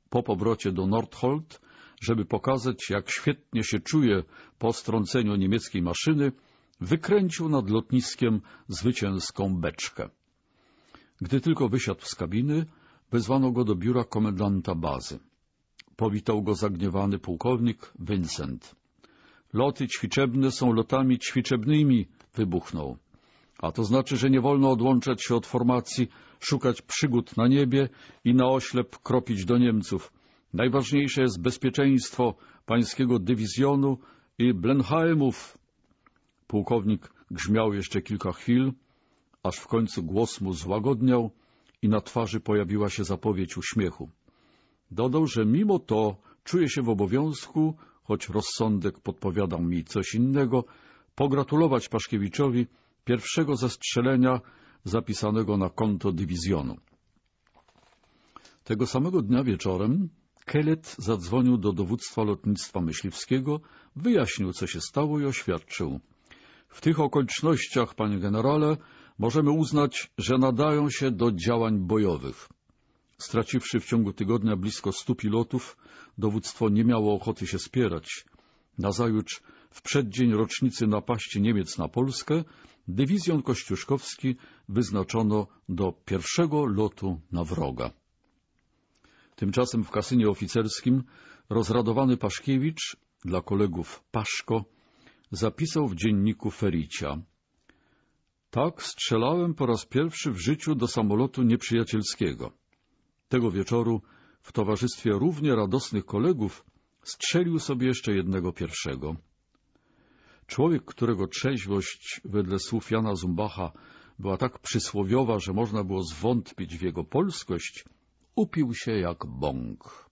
Po powrocie do Nordholt żeby pokazać, jak świetnie się czuje po strąceniu niemieckiej maszyny, wykręcił nad lotniskiem zwycięską beczkę. Gdy tylko wysiadł z kabiny, wezwano go do biura komendanta bazy. Powitał go zagniewany pułkownik Vincent. Loty ćwiczebne są lotami ćwiczebnymi, wybuchnął. A to znaczy, że nie wolno odłączać się od formacji, szukać przygód na niebie i na oślep kropić do Niemców. Najważniejsze jest bezpieczeństwo pańskiego dywizjonu i Blenheimów. Pułkownik grzmiał jeszcze kilka chwil, aż w końcu głos mu złagodniał i na twarzy pojawiła się zapowiedź uśmiechu. Dodał, że mimo to czuje się w obowiązku, choć rozsądek podpowiadał mi coś innego, pogratulować Paszkiewiczowi pierwszego zestrzelenia zapisanego na konto dywizjonu. Tego samego dnia wieczorem Kelet zadzwonił do dowództwa lotnictwa myśliwskiego, wyjaśnił, co się stało i oświadczył. W tych okolicznościach, panie generale, możemy uznać, że nadają się do działań bojowych. Straciwszy w ciągu tygodnia blisko stu pilotów, dowództwo nie miało ochoty się spierać. Nazajutrz, w przeddzień rocznicy napaści Niemiec na Polskę, dywizjon kościuszkowski wyznaczono do pierwszego lotu na wroga. Tymczasem w kasynie oficerskim rozradowany Paszkiewicz, dla kolegów Paszko, zapisał w dzienniku Fericia. Tak strzelałem po raz pierwszy w życiu do samolotu nieprzyjacielskiego. Tego wieczoru w towarzystwie równie radosnych kolegów strzelił sobie jeszcze jednego pierwszego. Człowiek, którego trzeźwość, wedle słów Jana Zumbacha, była tak przysłowiowa, że można było zwątpić w jego polskość, upił się jak bąk.